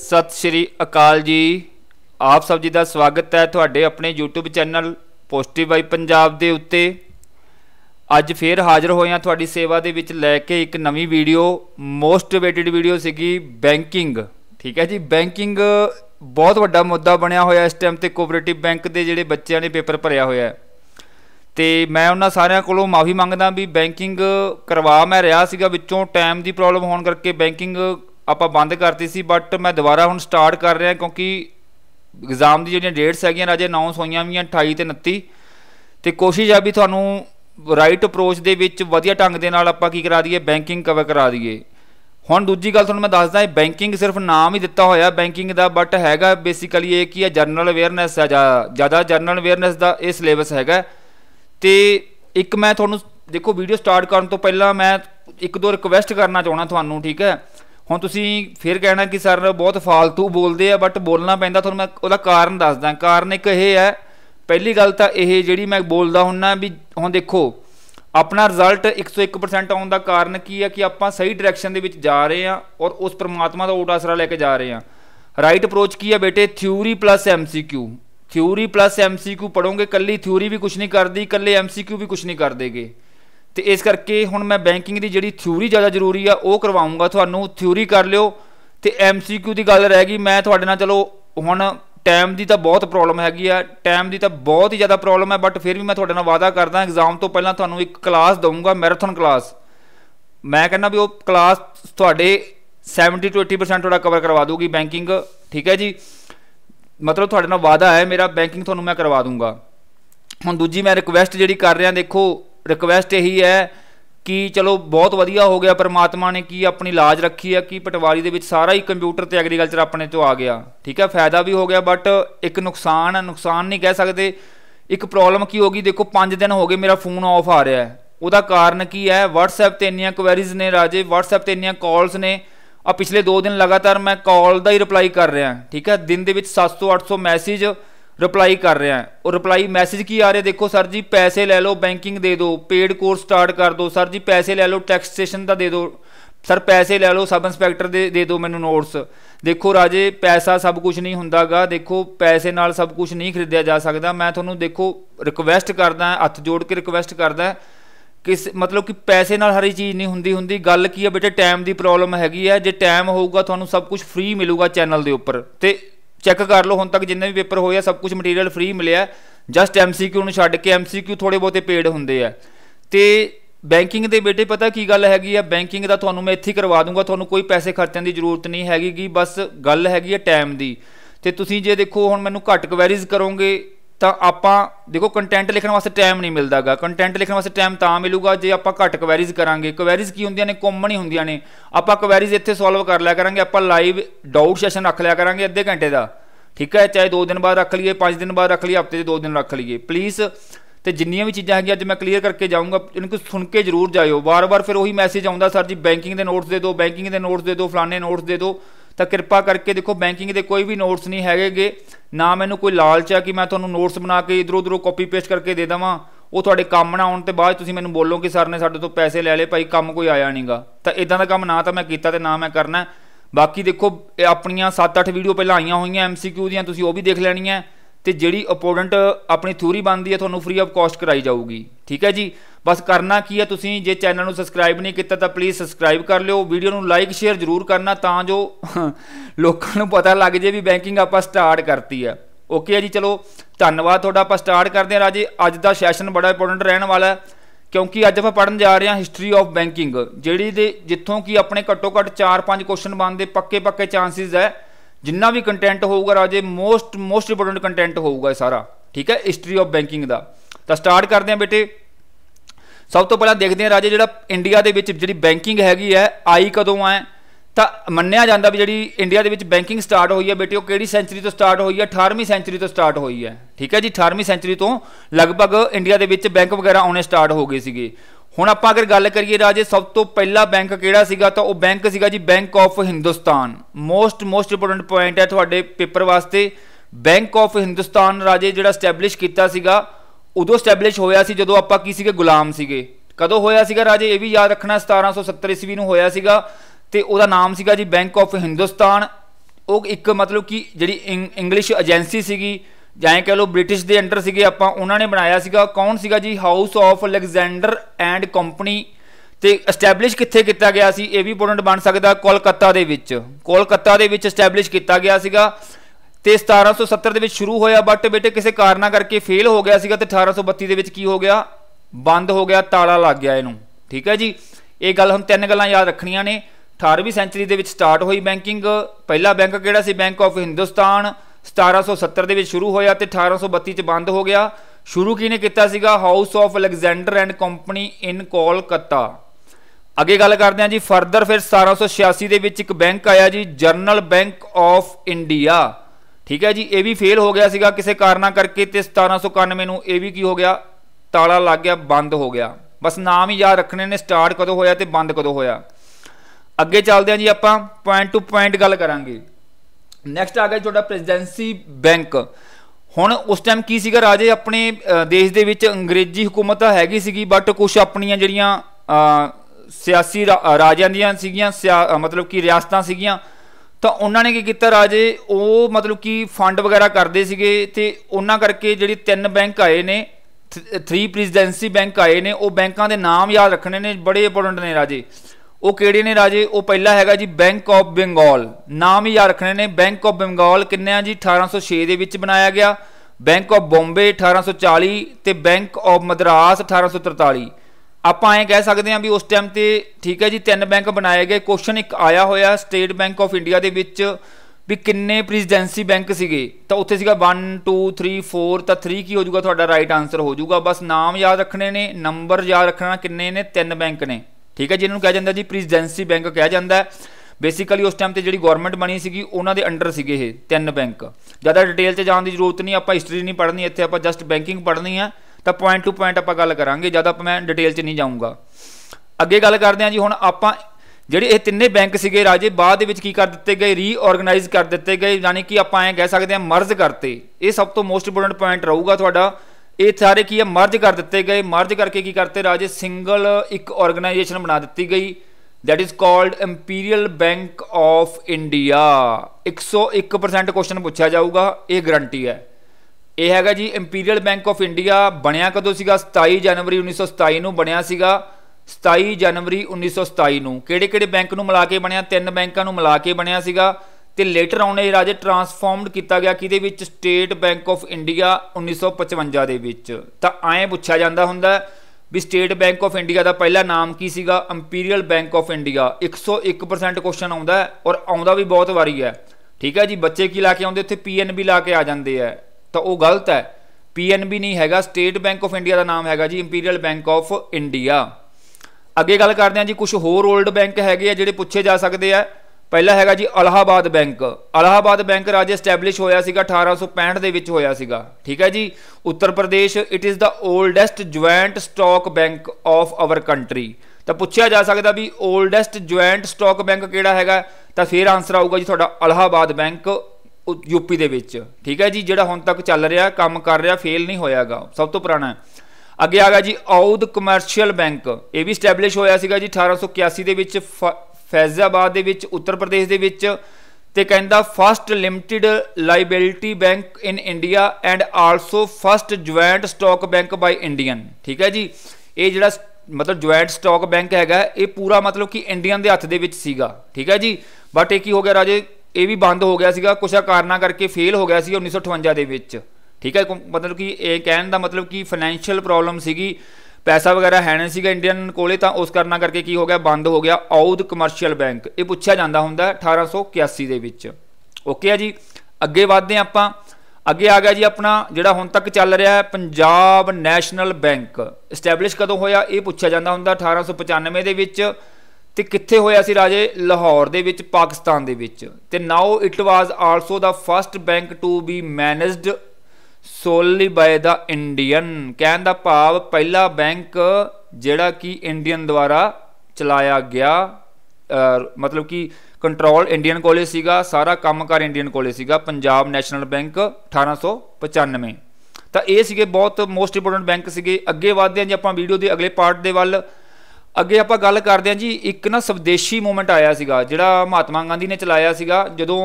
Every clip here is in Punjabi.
ਸਤਿ ਸ਼੍ਰੀ ਅਕਾਲ ਜੀ ਆਪ ਸਭ ਜੀ ਦਾ ਸਵਾਗਤ ਹੈ ਤੁਹਾਡੇ ਆਪਣੇ YouTube ਚੈਨਲ ਪੋਜ਼ਿਟਿਵ ਬਾਈ ਪੰਜਾਬ ਦੇ ਉੱਤੇ ਅੱਜ ਫੇਰ ਹਾਜ਼ਰ ਹੋਏ ਹਾਂ ਤੁਹਾਡੀ ਸੇਵਾ ਦੇ ਵਿੱਚ ਲੈ ਕੇ ਇੱਕ ਨਵੀਂ ਵੀਡੀਓ ਮੋਸਟ ਵੇਟਡ ਵੀਡੀਓ ਸੀਗੀ ਬੈਂਕਿੰਗ ਠੀਕ ਹੈ ਜੀ ਬੈਂਕਿੰਗ ਬਹੁਤ ਵੱਡਾ ਮੁੱਦਾ ਬਣਿਆ ਹੋਇਆ ਇਸ ਟਾਈਮ ਤੇ ਕੋਆਪਰੇਟਿਵ ਬੈਂਕ ਦੇ ਜਿਹੜੇ ਬੱਚਿਆਂ ਨੇ ਪੇਪਰ ਭਰਿਆ ਹੋਇਆ ਤੇ ਮੈਂ ਉਹਨਾਂ ਸਾਰਿਆਂ ਕੋਲੋਂ ਮਾਫੀ ਮੰਗਦਾ ਵੀ ਬੈਂਕਿੰਗ ਕਰਵਾ ਮੈਂ ਰਿਹਾ ਸੀਗਾ ਵਿੱਚੋਂ ਟਾਈਮ ਦੀ ਪ੍ਰੋਬਲਮ ਹੋਣ ਕਰਕੇ ਬੈਂਕਿੰਗ ਆਪਾਂ ਬੰਦ ਕਰਤੀ ਸੀ ਬਟ ਮੈਂ ਦੁਬਾਰਾ ਹੁਣ ਸਟਾਰਟ ਕਰ ਰਿਹਾ ਕਿਉਂਕਿ ਐਗਜ਼ਾਮ ਦੀ ਜਿਹੜੀਆਂ ਡੇਟਸ ਹੈਗੀਆਂ ਰਾਜੇ ਅਨਾਉਂਸ ਹੋਈਆਂ ਵੀ 28 ਤੇ 29 ਤੇ ਕੋਸ਼ਿਸ਼ ਆ ਵੀ ਤੁਹਾਨੂੰ ਰਾਈਟ ਅਪਰੋਚ ਦੇ ਵਿੱਚ ਵਧੀਆ ਢੰਗ ਦੇ ਨਾਲ ਆਪਾਂ ਕੀ ਕਰਾ ਦਈਏ ਬੈਂਕਿੰਗ ਕਵਰ ਕਰਾ ਦਈਏ ਹੁਣ ਦੂਜੀ ਗੱਲ ਤੁਹਾਨੂੰ ਮੈਂ ਦੱਸਦਾ ਇਹ ਬੈਂਕਿੰਗ ਸਿਰਫ ਨਾਮ ਹੀ ਦਿੱਤਾ ਹੋਇਆ ਬੈਂਕਿੰਗ ਦਾ ਬਟ ਹੈਗਾ ਬੇਸਿਕਲੀ ਇਹ ਕੀ ਹੈ ਜਨਰਲ ਅਵੇਅਰਨੈਸ ਹੈ ਜਿਆਦਾ ਜਨਰਲ ਅਵੇਅਰਨੈਸ ਦਾ ਇਹ ਸਿਲੇਬਸ ਹੈਗਾ ਤੇ ਇੱਕ ਮੈਂ ਤੁਹਾਨੂੰ ਦੇਖੋ ਵੀਡੀਓ ਸਟਾਰਟ ਕਰਨ ਤੋਂ ਪਹਿਲਾਂ ਮੈਂ ਇੱਕ ਦੋ ਰਿਕਵੈਸਟ ਕਰਨਾ ਚਾਹਣਾ ਤੁਹਾਨੂੰ ਠੀਕ ਹੈ ਹੁਣ ਤੁਸੀਂ ਫਿਰ ਕਹਿਣਾ ਕਿ ਸਰ ਬਹੁਤ ਫਾਲਤੂ ਬੋਲਦੇ ਆ ਬਟ ਬੋਲਣਾ ਪੈਂਦਾ ਤੁਹਾਨੂੰ ਮੈਂ ਉਹਦਾ ਕਾਰਨ ਦੱਸਦਾ ਕਾਰਨ ਇੱਕ ਇਹ ਹੈ ਪਹਿਲੀ ਗੱਲ ਤਾਂ ਇਹ ਜਿਹੜੀ ਮੈਂ ਬੋਲਦਾ ਹੁੰਨਾ ਵੀ ਹੁਣ ਦੇਖੋ ਆਪਣਾ ਰਿਜ਼ਲਟ 101% ਆਉਣ ਦਾ ਕਾਰਨ ਕੀ ਹੈ ਕਿ ਆਪਾਂ ਸਹੀ ਡਾਇਰੈਕਸ਼ਨ ਦੇ ਵਿੱਚ ਜਾ ਰਹੇ ਆ ਔਰ ਉਸ ਪ੍ਰਮਾਤਮਾ ਦਾ ਓਟਾ ਸਰਾ ਲੈ ਕੇ ਜਾ ਰਹੇ ਆ ਰਾਈਟ ਅਪਰੋਚ ਕੀ ਹੈ ਬੇਟੇ theory plus MCQ theory plus MCQ ਪੜੋਗੇ ਕੱਲੀ ਥਿਊਰੀ ਵੀ ਕੁਝ ਨਹੀਂ ਕਰਦੀ ਕੱਲੇ ਐਮਸੀਕਿਊ ਵੀ ਕੁਝ ਨਹੀਂ ਕਰਦੇਗੇ ਤੇ ਇਸ ਕਰਕੇ ਹੁਣ ਮੈਂ ਬੈਂਕਿੰਗ ਦੀ ਜਿਹੜੀ ਥਿਊਰੀ ਜ਼ਿਆਦਾ ਜ਼ਰੂਰੀ ਆ ਉਹ ਕਰਵਾਉਂਗਾ ਤੁਹਾਨੂੰ ਥਿਊਰੀ ਕਰ ਲਿਓ ਤੇ ਐਮਸੀਕਿਊ ਦੀ ਗੱਲ ਰਹਿ ਗਈ ਮੈਂ ਤੁਹਾਡੇ ਨਾਲ ਚਲੋ ਹੁਣ ਟਾਈਮ ਦੀ ਤਾਂ ਬਹੁਤ ਪ੍ਰੋਬਲਮ ਹੈਗੀ ਆ ਟਾਈਮ ਦੀ ਤਾਂ ਬਹੁਤ ਹੀ ਜ਼ਿਆਦਾ ਪ੍ਰੋਬਲਮ ਹੈ ਬਟ ਫਿਰ ਵੀ ਮੈਂ ਤੁਹਾਡੇ ਨਾਲ ਵਾਅਦਾ ਕਰਦਾ ਐਗਜ਼ਾਮ ਤੋਂ ਪਹਿਲਾਂ ਤੁਹਾਨੂੰ ਇੱਕ ਕਲਾਸ ਦਊਂਗਾ ਮੈਰਾਥਨ ਕਲਾਸ ਮੈਂ ਕਹਿੰਦਾ ਵੀ ਉਹ ਕਲਾਸ ਤੁਹਾਡੇ 70 ਤੋਂ 80% ਤੁਹਾਡਾ ਕਵਰ ਕਰਵਾ ਦੂਗੀ ਬੈਂਕਿੰਗ ਠੀਕ ਹੈ ਜੀ ਮਤਲਬ ਤੁਹਾਡੇ ਨਾਲ ਵਾਅਦਾ ਹੈ ਮੇਰਾ ਬੈਂਕਿੰਗ ਤੁਹਾਨੂੰ ਮੈਂ ਕਰਵਾ ਦੂੰਗਾ ਹੁਣ ਦੂਜੀ ਮੈਂ ਰਿਕੁਐਸਟ ਜਿਹੜੀ ਕਰ ਰਿਹਾ ਦੇਖੋ ਰਿਕਵੈਸਟ ਇਹੀ ਹੈ ਕਿ ਚਲੋ ਬਹੁਤ ਵਧੀਆ ਹੋ ਗਿਆ ਪਰਮਾਤਮਾ ਨੇ ਕੀ ਆਪਣੀ ਲਾਜ ਰੱਖੀ ਹੈ ਕਿ ਪਟਵਾਰੀ ਦੇ ਵਿੱਚ ਸਾਰਾ ਹੀ ਕੰਪਿਊਟਰ ਤੇ ਐਗਰੀਕਲਚਰ ਆਪਣੇ ਤੋਂ ਆ ਗਿਆ ਠੀਕ ਹੈ ਫਾਇਦਾ ਵੀ ਹੋ ਗਿਆ ਬਟ ਇੱਕ ਨੁਕਸਾਨ ਹੈ ਨੁਕਸਾਨ ਨਹੀਂ ਕਹਿ ਸਕਦੇ ਇੱਕ ਪ੍ਰੋਬਲਮ ਕੀ ਹੋ ਗਈ ਦੇਖੋ 5 ਦਿਨ ਹੋ ਗਏ ਮੇਰਾ ਫੋਨ ਆਫ ਆ ਰਿਹਾ ਹੈ ਉਹਦਾ ਕਾਰਨ ਕੀ ਹੈ WhatsApp ਤੇ ਇੰਨੀਆਂ ਕੁਐਰੀਜ਼ ਨੇ ਰਾਜੇ WhatsApp ਤੇ ਇੰਨੀਆਂ ਕਾਲਸ ਨੇ ਆ ਪਿਛਲੇ 2 ਦਿਨ ਲਗਾਤਾਰ ਮੈਂ ਕਾਲ ਦਾ ਹੀ ਰਿਪਲਾਈ ਕਰ ਰਿਹਾ ਠੀਕ ਹੈ ਦਿਨ ਦੇ ਵਿੱਚ 700 800 ਮੈਸੇਜ ਰਿਪਲਾਈ ਕਰ ਰਿਹਾ ਹੈ ਉਹ ਰਿਪਲਾਈ ਮੈਸੇਜ ਕੀ ਆ ਰਿਹਾ ਦੇਖੋ ਸਰ ਜੀ ਪੈਸੇ ਲੈ ਲਓ ਬੈਂਕਿੰਗ ਦੇ ਦਿਓ ਪੇਡ ਕੋਰਸ ਸਟਾਰਟ ਕਰ ਦਿਓ ਸਰ ਜੀ ਪੈਸੇ ਲੈ ਲਓ ਟੈਕਸ ਦਾ ਦੇ ਦਿਓ ਸਰ ਪੈਸੇ ਲੈ ਲਓ ਸਬ ਇੰਸਪੈਕਟਰ ਦੇ ਦੇ ਦਿਓ ਮੈਨੂੰ ਨੋਟਸ ਦੇਖੋ ਰਾਜੇ ਪੈਸਾ ਸਭ ਕੁਝ ਨਹੀਂ ਹੁੰਦਾਗਾ ਦੇਖੋ ਪੈਸੇ ਨਾਲ ਸਭ ਕੁਝ ਨਹੀਂ ਖਰੀਦਿਆ ਜਾ ਸਕਦਾ ਮੈਂ ਤੁਹਾਨੂੰ ਦੇਖੋ ਰਿਕਵੈਸਟ ਕਰਦਾ ਹੱਥ ਜੋੜ ਕੇ ਰਿਕਵੈਸਟ ਕਰਦਾ ਕਿਸ ਮਤਲਬ ਕਿ ਪੈਸੇ ਨਾਲ ਹਰੀ ਚੀਜ਼ ਨਹੀਂ ਹੁੰਦੀ ਹੁੰਦੀ ਗੱਲ ਕੀ ਹੈ ਬੇਟੇ ਟਾਈਮ ਦੀ ਪ੍ਰੋਬਲਮ ਹੈਗੀ ਹੈ ਜੇ ਟਾਈਮ ਹੋਊਗਾ ਤੁਹਾਨੂੰ ਸਭ ਕੁਝ ਫ੍ਰੀ ਮਿਲੂਗਾ ਚੈਨਲ ਦੇ ਉੱਪਰ ਤੇ ਚੈੱਕ ਕਰ ਲਓ ਹੁਣ ਤੱਕ ਜਿੰਨੇ ਵੀ ਪੇਪਰ ਹੋਏ ਆ ਸਭ ਕੁਝ ਮਟੀਰੀਅਲ ਫ੍ਰੀ ਮਿਲਿਆ ਜਸਟ ਐਮਸੀਕਿਊ ਨੂੰ ਛੱਡ ਕੇ ਐਮਸੀਕਿਊ ਥੋੜੇ ਬਹੁਤੇ ਪੇਡ ਹੁੰਦੇ ਆ ਤੇ ਬੈਂਕਿੰਗ ਦੇ ਬੇਟੇ ਪਤਾ ਕੀ ਗੱਲ ਹੈਗੀ ਆ ਬੈਂਕਿੰਗ ਦਾ ਤੁਹਾਨੂੰ ਮੈਂ ਇੱਥੇ ਕਰਵਾ ਦੂੰਗਾ ਤੁਹਾਨੂੰ ਕੋਈ ਪੈਸੇ ਖਰਚਣ ਦੀ ਜ਼ਰੂਰਤ ਨਹੀਂ ਹੈਗੀ ਕਿ ਬਸ ਗੱਲ ਹੈਗੀ ਆ ਟਾਈਮ ਦੀ ਤੇ ਤੁਸੀਂ ਜੇ ਦੇਖੋ ਹੁਣ ਮੈਨੂੰ ਘੱਟ ਕੁਐਰੀਜ਼ ਕਰੋਗੇ ਤਾਂ ਆਪਾਂ ਦੇਖੋ ਕੰਟੈਂਟ ਲਿਖਣ ਵਾਸਤੇ ਟਾਈਮ ਨਹੀਂ ਮਿਲਦਾਗਾ ਕੰਟੈਂਟ ਲਿਖਣ ਵਾਸਤੇ ਟਾਈਮ ਤਾਂ ਮਿਲੂਗਾ ਜੇ ਆਪਾਂ ਘੱਟ ਕੁਐਰੀਜ਼ ਕਰਾਂਗੇ ਕੁਐਰੀਜ਼ ਕੀ ਹੁੰਦੀਆਂ ਨੇ ਕਾਮਨ ਹੀ ਹੁੰਦੀਆਂ ਨੇ ਆਪਾਂ ਕੁਐਰੀਜ਼ ਇੱਥੇ ਸੋਲਵ ਕਰ ਲਿਆ ਕਰਾਂਗੇ ਆਪਾਂ ਲਾਈਵ ਡਾਊਟ ਸੈਸ਼ਨ ਰੱਖ ਲਿਆ ਕਰਾਂਗੇ ਅੱਧੇ ਘੰਟੇ ਦਾ ਠੀਕ ਹੈ ਚਾਹੇ 2 ਦਿਨ ਬਾਅਦ ਰੱਖ ਲਈਏ 5 ਦਿਨ ਬਾਅਦ ਰੱਖ ਲਈਏ ਹਫਤੇ 'ਚ 2 ਦਿਨ ਰੱਖ ਲਈਏ ਪਲੀਜ਼ ਤੇ ਜਿੰਨੀਆਂ ਵੀ ਚੀਜ਼ਾਂ ਹੈਗੀਆਂ ਅੱਜ ਮੈਂ ਕਲੀਅਰ ਕਰਕੇ ਜਾਊਂਗਾ ਇਹਨਾਂ ਨੂੰ ਸੁਣ ਕੇ ਜ਼ਰੂਰ ਜਾਇਓ ਵਾਰ-ਵਾਰ ਫਿਰ ਉਹੀ ਮੈਸੇਜ ਆਉਂਦਾ ਸਰ ਜੀ ਬੈਂਕਿੰਗ ਦੇ ਨੋਟਸ ਦੇ ਦਿਓ ਬੈਂਕਿੰਗ ਦੇ ਨੋਟਸ ਦੇ ਦਿਓ ਫਲਾਣੇ ਨੋਟਸ ਦੇ ਦਿਓ ਤਾਂ ਕਿਰਪਾ ਕਰਕੇ ਦੇਖੋ ਬੈਂਕਿੰਗ ਦੇ ਕੋਈ ਵੀ ਨੋਟਸ ਨਹੀਂ ਹੈਗੇਗੇ ਨਾ ਮੈਨੂੰ ਕੋਈ ਲਾਲਚ ਆ ਕਿ ਮੈਂ ਤੁਹਾਨੂੰ ਨੋਟਸ ਬਣਾ ਕੇ ਇਧਰ ਉਧਰੋਂ ਕਾਪੀ ਪੇਸਟ ਕਰਕੇ ਦੇ ਦਵਾਂ ਉਹ ਤੁਹਾਡੇ ਕੰਮ ਨਾ ਆਉਣ ਤੇ ਬਾਅਦ ਤੁਸੀਂ ਮੈਨੂੰ ਬੋਲੋ ਕਿ ਸਰ ਨੇ ਸਾਡੇ ਤੋਂ ਪੈਸੇ ਲੈ ਲਏ ਭਾਈ ਕੰਮ ਕੋਈ ਆਇਆ ਨਹੀਂਗਾ ਤਾਂ ਇਦਾਂ ਦਾ ਕੰਮ ਨਾ ਤਾਂ ਮੈਂ ਕੀਤਾ ਤੇ ਨਾ ਮੈਂ ਕਰਨਾ ਬਾਕੀ ਦੇਖੋ ਆਪਣੀਆਂ 7-8 ਵੀਡੀਓ ਪਹਿਲਾਂ ਆਈਆਂ ਹੋਈਆਂ ਐਮਸੀਕਿਊ ਦੀਆਂ ਤੁਸੀਂ ਉਹ ਵੀ ਦੇਖ ਲੈਣੀਆਂ ਤੇ ਜਿਹੜੀ ਓਪੋਨੈਂਟ ਆਪਣੀ ਥਿਊਰੀ ਬਣਦੀ ਹੈ ਤੁਹਾਨੂੰ ਫ੍ਰੀ ਆਫ ਕਾਸਟ ਕਰਾਈ ਜਾਊਗੀ ਠੀਕ ਹੈ ਜੀ ਬਸ ਕਰਨਾ ਕੀ ਹੈ ਤੁਸੀਂ ਜੇ ਚੈਨਲ ਨੂੰ ਸਬਸਕ੍ਰਾਈਬ ਨਹੀਂ ਕੀਤਾ ਤਾਂ ਪਲੀਜ਼ ਸਬਸਕ੍ਰਾਈਬ ਕਰ ਲਿਓ ਵੀਡੀਓ ਨੂੰ ਲਾਈਕ ਸ਼ੇਅਰ ਜ਼ਰੂਰ ਕਰਨਾ ਤਾਂ ਜੋ ਲੋਕਾਂ ਨੂੰ ਪਤਾ ਲੱਗ ਜੇ ਵੀ ਬੈਂਕਿੰਗ ਆਪਾਂ ਸਟਾਰਟ ਕਰਤੀ ਹੈ ਓਕੇ ਜੀ ਚਲੋ ਧੰਨਵਾਦ ਤੁਹਾਡਾ ਆਪਾਂ ਸਟਾਰਟ ਕਰਦੇ ਹਾਂ ਰਾਜੇ ਅੱਜ ਦਾ ਸੈਸ਼ਨ ਬੜਾ ਇੰਪੋਰਟੈਂਟ ਰਹਿਣ ਵਾਲਾ ਹੈ ਕਿਉਂਕਿ ਅੱਜ ਆਪਾਂ ਪੜਨ ਜਾ ਰਹੇ ਹਾਂ ਹਿਸਟਰੀ ਆਫ ਬੈਂਕਿੰਗ ਜਿਹੜੀ ਦੇ ਜਿੱਥੋਂ ਕੀ ਆਪਣੇ ਘੱਟੋ ਘੱਟ 4-5 ਕੁਐਸਚਨ ਬਣਦੇ ਪੱਕੇ ਪੱਕੇ ਚਾਂਸਸ ਹੈ ਜਿੰਨਾ ਵੀ ਕੰਟੈਂਟ ਹੋਊਗਾ ਰਾਜੇ ਮੋਸਟ ਮੋਸਟ ਇੰਪੋਰਟੈਂਟ ਕੰਟੈਂਟ ਹੋਊਗਾ ਇਹ ਸਾਰਾ ਠੀਕ ਹੈ ਹਿਸਟਰੀ ਆਫ ਬੈਂਕਿੰਗ ਦਾ ਤਾਂ ਸਟਾਰਟ ਕਰਦੇ ਹਾਂ ਬੇਟੇ ਸਭ ਤੋਂ ਪਹਿਲਾਂ ਦੇਖਦੇ ਹਾਂ ਰਾਜੇ ਜਿਹੜਾ ਇੰਡੀਆ ਦੇ ਵਿੱਚ ਜਿਹੜੀ ਬੈਂਕਿੰਗ ਹੈਗੀ ਹੈ ਆਈ ਕਦੋਂ ਆ ਤਾਂ ਮੰਨਿਆ ਜਾਂਦਾ ਵੀ ਜਿਹੜੀ ਇੰਡੀਆ ਦੇ ਵਿੱਚ ਬੈਂਕਿੰਗ ਸਟਾਰਟ ਹੋਈ ਹੈ ਬੇਟੇ ਉਹ ਕਿਹੜੀ ਸੈਂਚਰੀ ਤੋਂ ਸਟਾਰਟ ਹੋਈ ਹੈ 18ਵੀਂ ਸੈਂਚਰੀ ਤੋਂ ਸਟਾਰਟ ਹੋਈ ਹੈ ਠੀਕ ਹੈ ਜੀ 18ਵੀਂ ਸੈਂਚਰੀ ਤੋਂ ਲਗਭਗ ਇੰਡੀਆ ਦੇ ਵਿੱਚ ਬੈਂਕ ਵਗੈਰਾ ਆਉਣੇ ਸਟਾਰਟ ਹੋ ਗਏ ਸੀਗੇ ਹੁਣ ਆਪਾਂ ਅਗਰ ਗੱਲ ਕਰੀਏ ਰਾਜੇ ਸਭ ਤੋਂ ਪਹਿਲਾ ਬੈਂਕ ਕਿਹੜਾ ਸੀਗਾ ਤਾਂ ਉਹ ਬੈਂਕ ਸੀਗਾ ਜੀ bank of Hindustan most most important point ਹੈ ਤੁਹਾਡੇ ਪੇਪਰ ਵਾਸਤੇ ਬੈਂਕ ਆਫ ਹਿੰਦੁਸਤਾਨ ਰਾਜੇ ਜਿਹੜਾ ਸਟੈਬਲਿਸ਼ ਕੀਤਾ ਸੀਗਾ ਉਦੋਂ ਸਟੈਬਲਿਸ਼ ਹੋਇਆ ਸੀ ਜਦੋਂ ਆਪਾਂ ਕੀ ਸੀਗੇ ਗੁਲਾਮ ਸੀਗੇ ਕਦੋਂ ਹੋਇਆ ਸੀਗਾ ਰਾਜੇ ਇਹ ਵੀ ਯਾਦ ਰੱਖਣਾ 1770 ਈਸਵੀ ਨੂੰ ਹੋਇਆ ਸੀਗਾ ਤੇ ਉਹਦਾ ਨਾਮ ਸੀਗਾ ਜੀ ਬੈਂਕ ਆਫ ਹਿੰਦੁਸਤਾਨ ਉਹ ਇੱਕ ਮਤਲਬ ਕਿ ਜਿਹੜੀ ਇੰਗਲਿਸ਼ ਏਜੰਸੀ ਸੀਗੀ ਜਾਂ ਕਹ ਲੋ ਬ੍ਰਿਟਿਸ਼ ਦੇ ਅੰਡਰ ਸੀਗੇ ਆਪਾਂ ਉਹਨਾਂ ਨੇ ਬਣਾਇਆ ਸੀਗਾ ਕੌਣ ਸੀਗਾ ਜੀ house of Alexander and company ਤੇ ਐਸਟੈਬਲਿਸ਼ ਕਿੱਥੇ ਕੀਤਾ ਗਿਆ ਸੀ ਇਹ ਵੀ ਇੰਪੋਰਟੈਂਟ ਬਣ ਸਕਦਾ ਕੋਲਕਾਤਾ ਦੇ ਵਿੱਚ ਕੋਲਕਾਤਾ ਦੇ ਵਿੱਚ ਐਸਟੈਬਲਿਸ਼ ਕੀਤਾ ਗਿਆ ਸੀਗਾ ਤੇ 1770 ਦੇ ਵਿੱਚ ਸ਼ੁਰੂ ਹੋਇਆ ਬਟ ਬੇਟੇ ਕਿਸੇ ਕਾਰਨਾ ਕਰਕੇ ਫੇਲ ਹੋ ਗਿਆ ਸੀਗਾ ਤੇ 1832 ਦੇ ਵਿੱਚ ਕੀ ਹੋ ਗਿਆ ਬੰਦ ਹੋ ਗਿਆ ਤਾਲਾ ਲੱਗ ਗਿਆ ਇਹਨੂੰ ਠੀਕ ਹੈ ਜੀ ਇਹ ਗੱਲ ਹੁਣ ਤਿੰਨ ਗੱਲਾਂ ਯਾਦ ਰੱਖਣੀਆਂ ਨੇ 18ਵੀਂ ਸੈਂਚਰੀ ਦੇ ਵਿੱਚ ਸਟਾਰਟ ਹੋਈ ਬੈਂਕਿੰਗ ਪਹਿਲਾ ਬੈਂਕ ਕਿਹੜਾ ਸੀ ਬੈਂਕ ਆਫ ਹਿੰਦੁਸਤਾਨ 1770 ਦੇ ਵਿੱਚ ਸ਼ੁਰੂ ਹੋਇਆ ਤੇ 1832 ਚ ਬੰਦ ਹੋ ਗਿਆ ਸ਼ੁਰੂ ਕਿਹਨੇ ਕੀਤਾ ਸੀਗਾ house of Alexander and company in Kolkata ਅੱਗੇ ਗੱਲ ਕਰਦੇ ਹਾਂ ਜੀ ਫਰਦਰ ਫਿਰ 1786 ਦੇ ਵਿੱਚ ਇੱਕ ਬੈਂਕ ਆਇਆ ਜੀ ਜਰਨਲ ਬੈਂਕ ਆਫ ਇੰਡੀਆ ਠੀਕ ਹੈ ਜੀ ਇਹ ਵੀ ਫੇਲ ਹੋ ਗਿਆ ਸੀਗਾ ਕਿਸੇ ਕਾਰਨਾ ਕਰਕੇ ਤੇ 1791 ਨੂੰ ਇਹ ਵੀ ਕੀ ਹੋ ਗਿਆ ਤਾਲਾ ਲੱਗ ਗਿਆ ਬੰਦ ਹੋ ਗਿਆ ਬਸ ਨਾਮ ਹੀ ਯਾਦ ਰੱਖਣੇ ਨੇ ਸਟਾਰਟ ਕਦੋਂ ਹੋਇਆ ਤੇ ਬੰਦ ਕਦੋਂ ਹੋਇਆ ਅੱਗੇ ਚੱਲਦੇ ਹਾਂ ਜੀ ਆਪਾਂ ਪੁਆਇੰਟ ਟੂ ਪੁਆਇੰਟ ਗੱਲ ਕਰਾਂਗੇ ਨੈਕਸਟ ਆ ਗਿਆ ਤੁਹਾਡਾ ਪ੍ਰੈਜ਼ੀਡੈਂਸੀ ਬੈਂਕ ਹੁਣ ਉਸ ਟਾਈਮ ਕੀ ਸੀਗਾ ਰਾਜੇ ਆਪਣੇ ਦੇਸ਼ ਦੇ ਵਿੱਚ ਅੰਗਰੇਜ਼ੀ ਹਕੂਮਤ ਹੈਗੀ ਸੀਗੀ ਬਟ ਕੁਝ ਆਪਣੀਆਂ ਜਿਹੜੀਆਂ ਸਿਆਸੀ ਰਾਜਾਂ ਦੀਆਂ ਸੀਗੀਆਂ ਮਤਲਬ ਕਿ ਰਿਆਸਤਾਂ ਸੀਗੀਆਂ ਤਾਂ ਉਹਨਾਂ ਨੇ ਕੀ ਕੀਤਾ ਰਾਜੇ ਉਹ ਮਤਲਬ ਕਿ ਫੰਡ ਵਗੈਰਾ ਕਰਦੇ ਸੀਗੇ ਤੇ ਉਹਨਾਂ ਕਰਕੇ ਜਿਹੜੀ ਤਿੰਨ ਬੈਂਕ ਆਏ ਨੇ ਥਰੀ ਪ੍ਰੈਜ਼ੀਡੈਂਸੀ ਬੈਂਕ ਆਏ ਨੇ ਉਹ ਬੈਂਕਾਂ ਦੇ ਨਾਮ ਯਾਦ ਰੱਖਣੇ ਨੇ ਬੜੇ ਇੰਪੋਰਟੈਂਟ ਨੇ ਰਾਜੇ ਉਹ ਕਿਹੜੇ ਨੇ ਰਾਜੇ ਉਹ ਪਹਿਲਾ ਹੈਗਾ ਜੀ ਬੈਂਕ ਆਫ ਬੰਗਾਲ ਨਾਮ ਹੀ ਯਾਦ ਰੱਖਣੇ ਨੇ ਬੈਂਕ ਆਫ ਬੰਗਾਲ ਕਿੰਨੇ ਆ ਜੀ 1806 ਦੇ ਵਿੱਚ ਬਣਾਇਆ ਗਿਆ ਬੈਂਕ ਆਫ ਬੰਬੇ 1840 ਤੇ ਬੈਂਕ ਆਫ ਮਦਰਾਸ 1843 ਆਪਾਂ ਐਂ ਕਹਿ ਸਕਦੇ ਹਾਂ ਵੀ ਉਸ ਟਾਈਮ ਤੇ ਠੀਕ ਹੈ ਜੀ ਤਿੰਨ ਬੈਂਕ ਬਣਾਏ ਗਏ ਕੁਐਸਚਨ ਇੱਕ ਆਇਆ ਹੋਇਆ ਸਟੇਟ ਬੈਂਕ ਆਫ ਇੰਡੀਆ ਦੇ ਵਿੱਚ ਵੀ ਕਿੰਨੇ ਪ੍ਰੈਜ਼ੀਡੈਂਸੀ ਬੈਂਕ ਸੀਗੇ ਤਾਂ ਉੱਥੇ ਸੀਗਾ 1 2 3 4 ਤਾਂ 3 ਕੀ ਹੋ ਜਾਊਗਾ ਤੁਹਾਡਾ ਰਾਈਟ ਆਨਸਰ ਹੋ ਜਾਊਗਾ ਬਸ ਨਾਮ ਯਾਦ ਰੱਖਣੇ ਨੇ ਨੰਬਰ ਯਾਦ ਰੱਖਣਾ ਕਿੰਨੇ ਨੇ ਤਿੰਨ ਬੈਂਕ ਨੇ ਠੀਕ ਹੈ ਜਿਹਨੂੰ ਕਿਹਾ ਜਾਂਦਾ ਜੀ ਪ੍ਰੈਜ਼ੀਡੈਂਸੀ ਬੈਂਕ ਕਿਹਾ ਜਾਂਦਾ ਹੈ ਬੇਸਿਕਲੀ ਉਸ ਟਾਈਮ ਤੇ ਜਿਹੜੀ ਗਵਰਨਮੈਂਟ ਬਣੀ ਸੀਗੀ ਉਹਨਾਂ ਦੇ ਅੰਡਰ ਸੀਗੇ ਇਹ ਤਿੰਨ ਬੈਂਕ ਜ਼ਿਆਦਾ ਡਿਟੇਲ 'ਚ ਜਾਣ ਦੀ ਜ਼ਰੂਰਤ ਨਹੀਂ ਆਪਾਂ ਹਿਸਟਰੀ ਨਹੀਂ ਪੜ੍ਹਨੀ ਇੱਥੇ ਆਪਾਂ ਜਸਟ ਬੈਂਕਿੰਗ ਪੜ੍ਹਨੀ ਆ ਤਾਂ ਪੁਆਇੰਟ ਟੂ ਪੁਆਇੰਟ ਆਪਾਂ ਗੱਲ ਕਰਾਂਗੇ ਜ਼ਿਆਦਾ ਮੈਂ ਡਿਟੇਲ 'ਚ ਨਹੀਂ ਜਾਊਂਗਾ ਅੱਗੇ ਗੱਲ ਕਰਦੇ ਹਾਂ ਜੀ ਹੁਣ ਆਪਾਂ ਜਿਹੜੇ ਇਹ ਤਿੰਨੇ ਬੈਂਕ ਸੀਗੇ ਰਾਜੇ ਬਾਅਦ ਦੇ ਵਿੱਚ ਕੀ ਕਰ ਦਿੱਤੇ ਗਏ ਰੀਆਰਗੇਨਾਈਜ਼ ਕਰ ਦਿੱਤੇ ਗਏ ਯਾਨੀ ਕਿ ਆਪਾਂ ਐਂ ਕਹਿ ਸਕਦੇ ਹਾਂ ਮਰਜ਼ ਕਰਤੇ ਇਹ ਸਭ ਤੋਂ ਮੋਸਟ ਇੰਪੋਰਟੈਂਟ ਪੁਆਇੰਟ ਰਹੂਗਾ ਤੁਹਾਡਾ ਇਹ ਸਾਰੇ ਕੀ ਹੈ ਮਰਜ ਕਰ ਦਿੱਤੇ ਗਏ ਮਰਜ ਕਰਕੇ ਕੀ ਕਰਤੇ ਰਾਜੇ ਸਿੰਗਲ ਇੱਕ ਆਰਗੇਨਾਈਜੇਸ਼ਨ ਬਣਾ ਦਿੱਤੀ ਗਈ that is called imperial bank of India 101% question ਪੁੱਛਿਆ ਜਾਊਗਾ ਇਹ ਗਰੰਟੀ ਹੈ ਇਹ ਹੈਗਾ ਜੀ ਇੰਪੀਰੀਅਲ ਬੈਂਕ ਆਫ ਇੰਡੀਆ ਬਣਿਆ ਕਦੋਂ ਸੀਗਾ 27 ਜਨਵਰੀ 1927 ਨੂੰ ਬਣਿਆ ਸੀਗਾ 27 ਜਨਵਰੀ 1927 ਨੂੰ ਕਿਹੜੇ ਕਿਹੜੇ ਬੈਂਕ ਨੂੰ ਮਿਲਾ ਕੇ ਬਣਿਆ ਤਿੰਨ ਬੈਂਕਾਂ ਨੂੰ ਮਿਲਾ ਕੇ ਬਣਿਆ ਸੀਗਾ ਤੇ ਲੇਟਰ ਆਉਣ ਇਹ ਰਾਜੇ ਟਰਾਂਸਫਾਰਮਡ ਕੀਤਾ ਗਿਆ ਕਿਹਦੇ ਵਿੱਚ ਸਟੇਟ ਬੈਂਕ ਆਫ ਇੰਡੀਆ 1955 ਦੇ ਵਿੱਚ ਤਾਂ ਐਂ ਪੁੱਛਿਆ ਜਾਂਦਾ ਹੁੰਦਾ ਵੀ ਸਟੇਟ ਬੈਂਕ ਆਫ ਇੰਡੀਆ ਦਾ ਪਹਿਲਾ ਨਾਮ ਕੀ ਸੀਗਾ imperial bank of India 101% question ਆਉਂਦਾ ਔਰ ਆਉਂਦਾ ਵੀ ਬਹੁਤ ਵਾਰੀ ਹੈ ਠੀਕ ਹੈ ਜੀ ਬੱਚੇ ਕੀ ਲਾ ਕੇ ਆਉਂਦੇ ਉੱਥੇ ਪੀਐਨਬੀ ਲਾ ਕੇ ਆ ਜਾਂਦੇ ਆ ਤਾਂ ਉਹ ਗਲਤ ਹੈ ਪੀਐਨਬੀ ਨਹੀਂ ਹੈਗਾ ਸਟੇਟ ਬੈਂਕ ਆਫ ਇੰਡੀਆ ਦਾ ਨਾਮ ਹੈਗਾ ਜੀ ਇੰਪੀਰੀਅਲ ਬੈਂਕ ਆਫ ਇੰਡੀਆ ਅੱਗੇ ਗੱਲ ਕਰਦੇ ਆ ਜੀ ਕੁਝ ਹੋਰ 올ਡ ਬੈਂਕ ਹੈਗੇ ਆ ਜਿਹੜੇ ਪੁੱਛੇ ਜਾ ਸਕਦੇ ਆ ਪਹਿਲਾ ਹੈਗਾ ਜੀ ਅਲਾਹਾਬਾਦ ਬੈਂਕ ਅਲਾਹਾਬਾਦ ਬੈਂਕ ਰਾਜ ਐਸਟੈਬਲਿਸ਼ ਹੋਇਆ ਸੀਗਾ 1865 ਦੇ ਵਿੱਚ ਹੋਇਆ ਸੀਗਾ ਠੀਕ ਹੈ ਜੀ Uttar Pradesh it is the oldest joint stock bank of our country ਤਾਂ ਪੁੱਛਿਆ ਜਾ ਸਕਦਾ ਵੀ 올ਡੈਸਟ ਜੁਆਇੰਟ ਸਟਾਕ ਬੈਂਕ ਕਿਹੜਾ ਹੈਗਾ ਤਾਂ ਫਿਰ ਆਨਸਰ ਆਊਗਾ ਜੀ ਤੁਹਾਡਾ ਅਲਾਹਾਬਾਦ ਬੈਂਕ ਯੂਪੀ ਦੇ ਵਿੱਚ ਠੀਕ ਹੈ ਜੀ ਜਿਹੜਾ ਹੁਣ ਤੱਕ ਚੱਲ ਰਿਹਾ ਕੰਮ ਕਰ ਰਿਹਾ ਫੇਲ ਨਹੀਂ ਹੋਇਆਗਾ ਸਭ ਤੋਂ ਪੁਰਾਣਾ ਅੱਗੇ ਆ ਗਿਆ ਜੀ ਆਉਦ ਕਮਰਸ਼ੀਅਲ ਬੈਂਕ ਇਹ ਵੀ ਸਟੈਬਲਿਸ਼ ਹੋਇਆ ਸੀਗਾ ਜੀ 1881 ਦੇ ਵਿੱਚ ਫੈਜ਼ਾਬਾਦ ਦੇ ਵਿੱਚ ਉੱਤਰ ਪ੍ਰਦੇਸ਼ ਦੇ ਵਿੱਚ ਤੇ ਕਹਿੰਦਾ first limited liability bank in India and also first joint stock bank by Indian ਠੀਕ ਹੈ ਜੀ ਇਹ ਜਿਹੜਾ ਮਤਲਬ ਜੁਆਇੰਟ ਸਟਾਕ ਬੈਂਕ ਹੈਗਾ ਇਹ ਪੂਰਾ ਮਤਲਬ ਕਿ ਇੰਡੀਅਨ ਦੇ ਹੱਥ ਦੇ ਵਿੱਚ ਸੀਗਾ ਠੀਕ ਹੈ ਜੀ ਬਟ ਇਹ ਕੀ ਹੋ ਗਿਆ ਰਾਜੇ ਇਹ ਵੀ ਬੰਦ ਹੋ ਗਿਆ ਸੀਗਾ ਕੁਝ ਕਾਰਨਾਂ ਕਰਕੇ ਫੇਲ ਹੋ ਗਿਆ ਸੀ 1958 ਦੇ ਵਿੱਚ ਠੀਕ ਹੈ ਮਤਲਬ ਕਿ ਇਹ ਕਹਿਣ ਦਾ ਮਤਲਬ ਕਿ ਫਾਈਨੈਂਸ਼ੀਅਲ ਪ੍ਰੋਬਲਮ ਸੀਗੀ ਪੈਸਾ ਵਗੈਰਾ ਹੈ ਨਹੀਂ ਸੀਗਾ ਇੰਡੀਅਨ ਕੋਲੇ ਤਾਂ ਉਸ ਕਰਨਾ ਕਰਕੇ ਕੀ ਹੋ ਗਿਆ ਬੰਦ ਹੋ ਗਿਆ ਆਉਦ ਕਮਰਸ਼ੀਅਲ ਬੈਂਕ ਇਹ ਪੁੱਛਿਆ ਜਾਂਦਾ ਹੁੰਦਾ 1881 ਦੇ ਵਿੱਚ ਓਕੇ ਆ ਜੀ ਅੱਗੇ ਵਧਦੇ ਆਪਾਂ ਅੱਗੇ ਆ ਗਿਆ ਜੀ ਆਪਣਾ ਜਿਹੜਾ ਹੁਣ ਤੱਕ ਚੱਲ ਰਿਹਾ ਹੈ ਪੰਜਾਬ ਨੈਸ਼ਨਲ ਬੈਂਕ ਐਸਟੈਬਲਿਸ਼ ਕਦੋਂ ਹੋਇਆ ਇਹ ਪੁੱਛਿਆ ਜਾਂਦਾ ਹੁੰਦਾ 1895 ਦੇ ਵਿੱਚ ਤੇ ਕਿੱਥੇ ਹੋਇਆ ਸੀ ਰਾਜੇ ਲਾਹੌਰ ਦੇ ਵਿੱਚ ਪਾਕਿਸਤਾਨ ਦੇ ਵਿੱਚ ਤੇ now it was also the first bank to be managed solely by the Indian ਕਹਿਣ ਦਾ ਭਾਵ ਪਹਿਲਾ ਬੈਂਕ ਜਿਹੜਾ ਕਿ ਇੰਡੀਅਨ ਦੁਆਰਾ ਚਲਾਇਆ ਗਿਆ ਮਤਲਬ ਕਿ ਕੰਟਰੋਲ ਇੰਡੀਅਨ ਕੋਲੇ ਸੀਗਾ ਸਾਰਾ ਕੰਮਕਾਰ ਇੰਡੀਅਨ ਕੋਲੇ ਸੀਗਾ ਪੰਜਾਬ ਨੈਸ਼ਨਲ ਬੈਂਕ 1895 ਤਾਂ ਇਹ ਸੀਗੇ ਬਹੁਤ ਮੋਸਟ ਇੰਪੋਰਟੈਂਟ ਬੈਂਕ ਸੀਗੇ ਅੱਗੇ ਵਧਦੇ ਹਾਂ ਜੀ ਆਪਾਂ ਵੀਡੀਓ ਦੇ ਅਗਲੇ ਪਾਰਟ ਦੇ ਵੱਲ ਅੱਗੇ ਆਪਾਂ ਗੱਲ ਕਰਦੇ ਹਾਂ ਜੀ ਇੱਕ ਨਾ ਸਵਦੇਸ਼ੀ ਮੂਵਮੈਂਟ ਆਇਆ ਸੀਗਾ ਜਿਹੜਾ ਮਹਾਤਮਾ ਗਾਂਧੀ ਨੇ ਚਲਾਇਆ ਸੀਗਾ ਜਦੋਂ